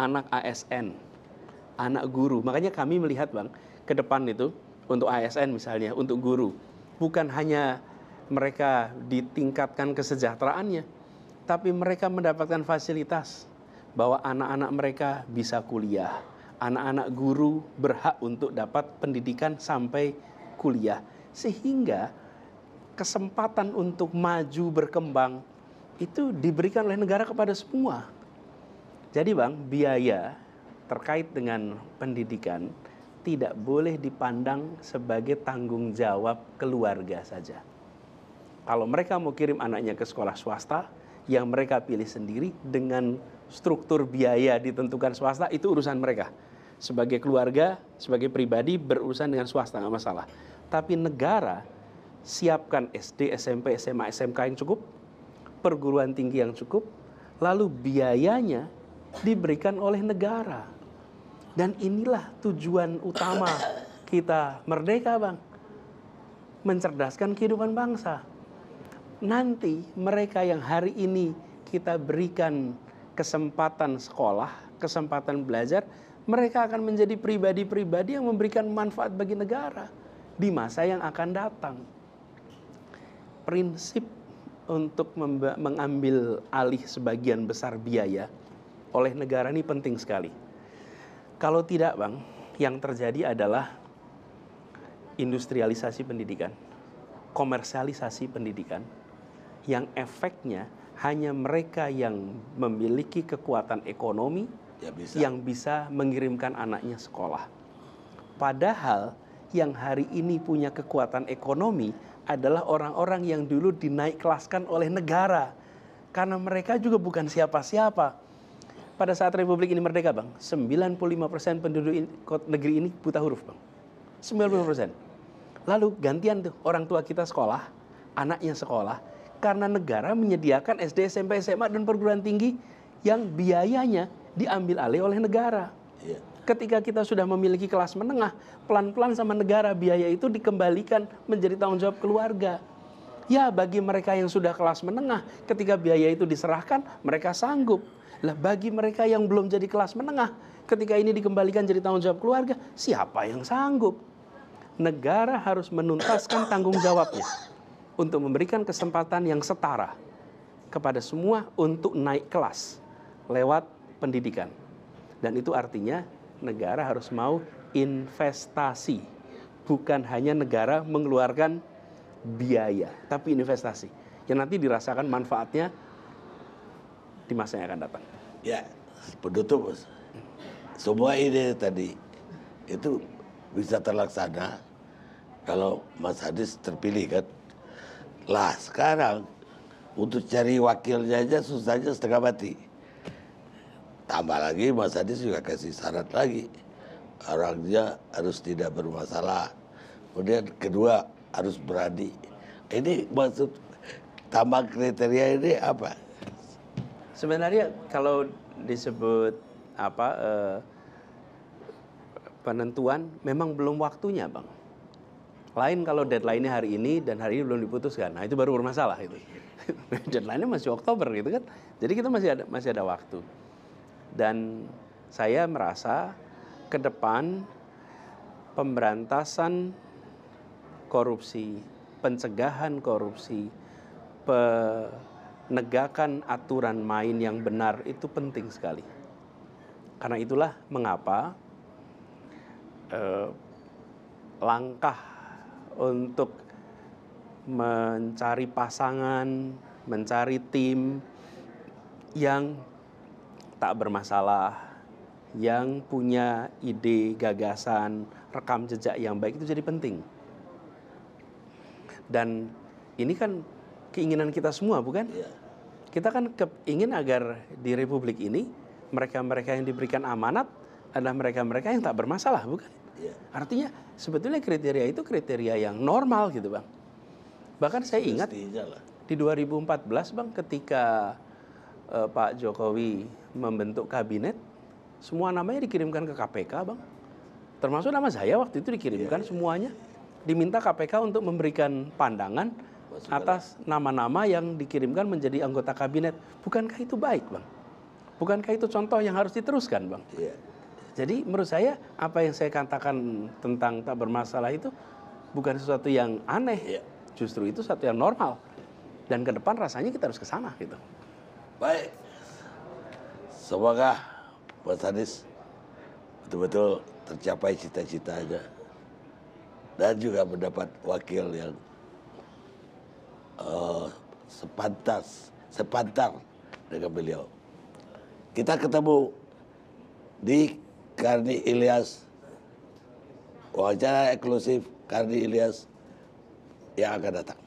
Anak ASN, anak guru. Makanya kami melihat Bang, ke depan itu untuk ASN misalnya, untuk guru. Bukan hanya mereka ditingkatkan kesejahteraannya, tapi mereka mendapatkan fasilitas bahwa anak-anak mereka bisa kuliah. Anak-anak guru berhak untuk dapat pendidikan sampai kuliah. Sehingga kesempatan untuk maju berkembang itu diberikan oleh negara kepada semua. Jadi Bang, biaya terkait dengan pendidikan tidak boleh dipandang sebagai tanggung jawab keluarga saja. Kalau mereka mau kirim anaknya ke sekolah swasta, yang mereka pilih sendiri dengan struktur biaya ditentukan swasta itu urusan mereka. Sebagai keluarga, sebagai pribadi berurusan dengan swasta nggak masalah. Tapi negara siapkan SD, SMP, SMA, SMK yang cukup, perguruan tinggi yang cukup, lalu biayanya diberikan oleh negara. Dan inilah tujuan utama kita merdeka, Bang. Mencerdaskan kehidupan bangsa. Nanti mereka yang hari ini kita berikan kesempatan sekolah, kesempatan belajar, mereka akan menjadi pribadi-pribadi yang memberikan manfaat bagi negara di masa yang akan datang. Prinsip untuk mengambil alih sebagian besar biaya oleh negara ini penting sekali. Kalau tidak, Bang, yang terjadi adalah industrialisasi pendidikan, komersialisasi pendidikan yang efeknya hanya mereka yang memiliki kekuatan ekonomi ya bisa. yang bisa mengirimkan anaknya sekolah. Padahal yang hari ini punya kekuatan ekonomi adalah orang-orang yang dulu dinaik kelaskan oleh negara. Karena mereka juga bukan siapa-siapa. Pada saat Republik ini merdeka, Bang, 95% penduduk negeri ini buta huruf, Bang. 90%. Lalu gantian tuh orang tua kita sekolah, anaknya sekolah, karena negara menyediakan SD, SMP, SMA dan perguruan tinggi yang biayanya diambil alih oleh negara. Yeah ketika kita sudah memiliki kelas menengah, pelan-pelan sama negara biaya itu dikembalikan menjadi tanggung jawab keluarga. Ya, bagi mereka yang sudah kelas menengah, ketika biaya itu diserahkan, mereka sanggup. Lah, bagi mereka yang belum jadi kelas menengah, ketika ini dikembalikan jadi tanggung jawab keluarga, siapa yang sanggup? Negara harus menuntaskan tanggung jawabnya untuk memberikan kesempatan yang setara kepada semua untuk naik kelas lewat pendidikan. Dan itu artinya negara harus mau investasi. Bukan hanya negara mengeluarkan biaya, tapi investasi. Yang nanti dirasakan manfaatnya di masa yang akan datang. Ya, penutup. Semua ide tadi itu bisa terlaksana kalau Mas Hadis terpilih kan. Lah sekarang untuk cari wakilnya aja susahnya setengah mati. Tambah lagi Mas Hadis juga kasih syarat lagi. Orangnya harus tidak bermasalah. Kemudian kedua harus berani. Ini maksud tambah kriteria ini apa? Sebenarnya kalau disebut apa eh, penentuan memang belum waktunya, Bang. Lain kalau deadline-nya hari ini dan hari ini belum diputuskan. Nah, itu baru bermasalah itu. deadline-nya masih Oktober gitu kan. Jadi kita masih ada masih ada waktu. Dan saya merasa ke depan pemberantasan korupsi, pencegahan korupsi, penegakan aturan main yang benar itu penting sekali. Karena itulah mengapa eh, langkah untuk mencari pasangan, mencari tim yang tak bermasalah, yang punya ide, gagasan, rekam jejak yang baik itu jadi penting. Dan ini kan keinginan kita semua, bukan? Iya. Kita kan ingin agar di republik ini mereka-mereka yang diberikan amanat adalah mereka-mereka yang tak bermasalah, bukan? Iya. Artinya sebetulnya kriteria itu kriteria yang normal gitu, Bang. Bahkan saya ingat di 2014, Bang, ketika eh, Pak Jokowi membentuk kabinet, semua namanya dikirimkan ke KPK, Bang. Termasuk nama saya waktu itu dikirimkan yeah. Iya. semuanya. Diminta KPK untuk memberikan pandangan Masukkan. atas nama-nama yang dikirimkan menjadi anggota kabinet. Bukankah itu baik, Bang? Bukankah itu contoh yang harus diteruskan, Bang? Yeah. Jadi menurut saya apa yang saya katakan tentang tak bermasalah itu bukan sesuatu yang aneh, ya. justru itu satu yang normal. Dan ke depan rasanya kita harus ke sana gitu. Baik, Semoga Mas Anies betul-betul tercapai cita-citanya dan juga mendapat wakil yang uh, sepantas, sepantar dengan beliau. Kita ketemu di Karni Ilyas, wawancara eksklusif Karni Ilyas yang akan datang.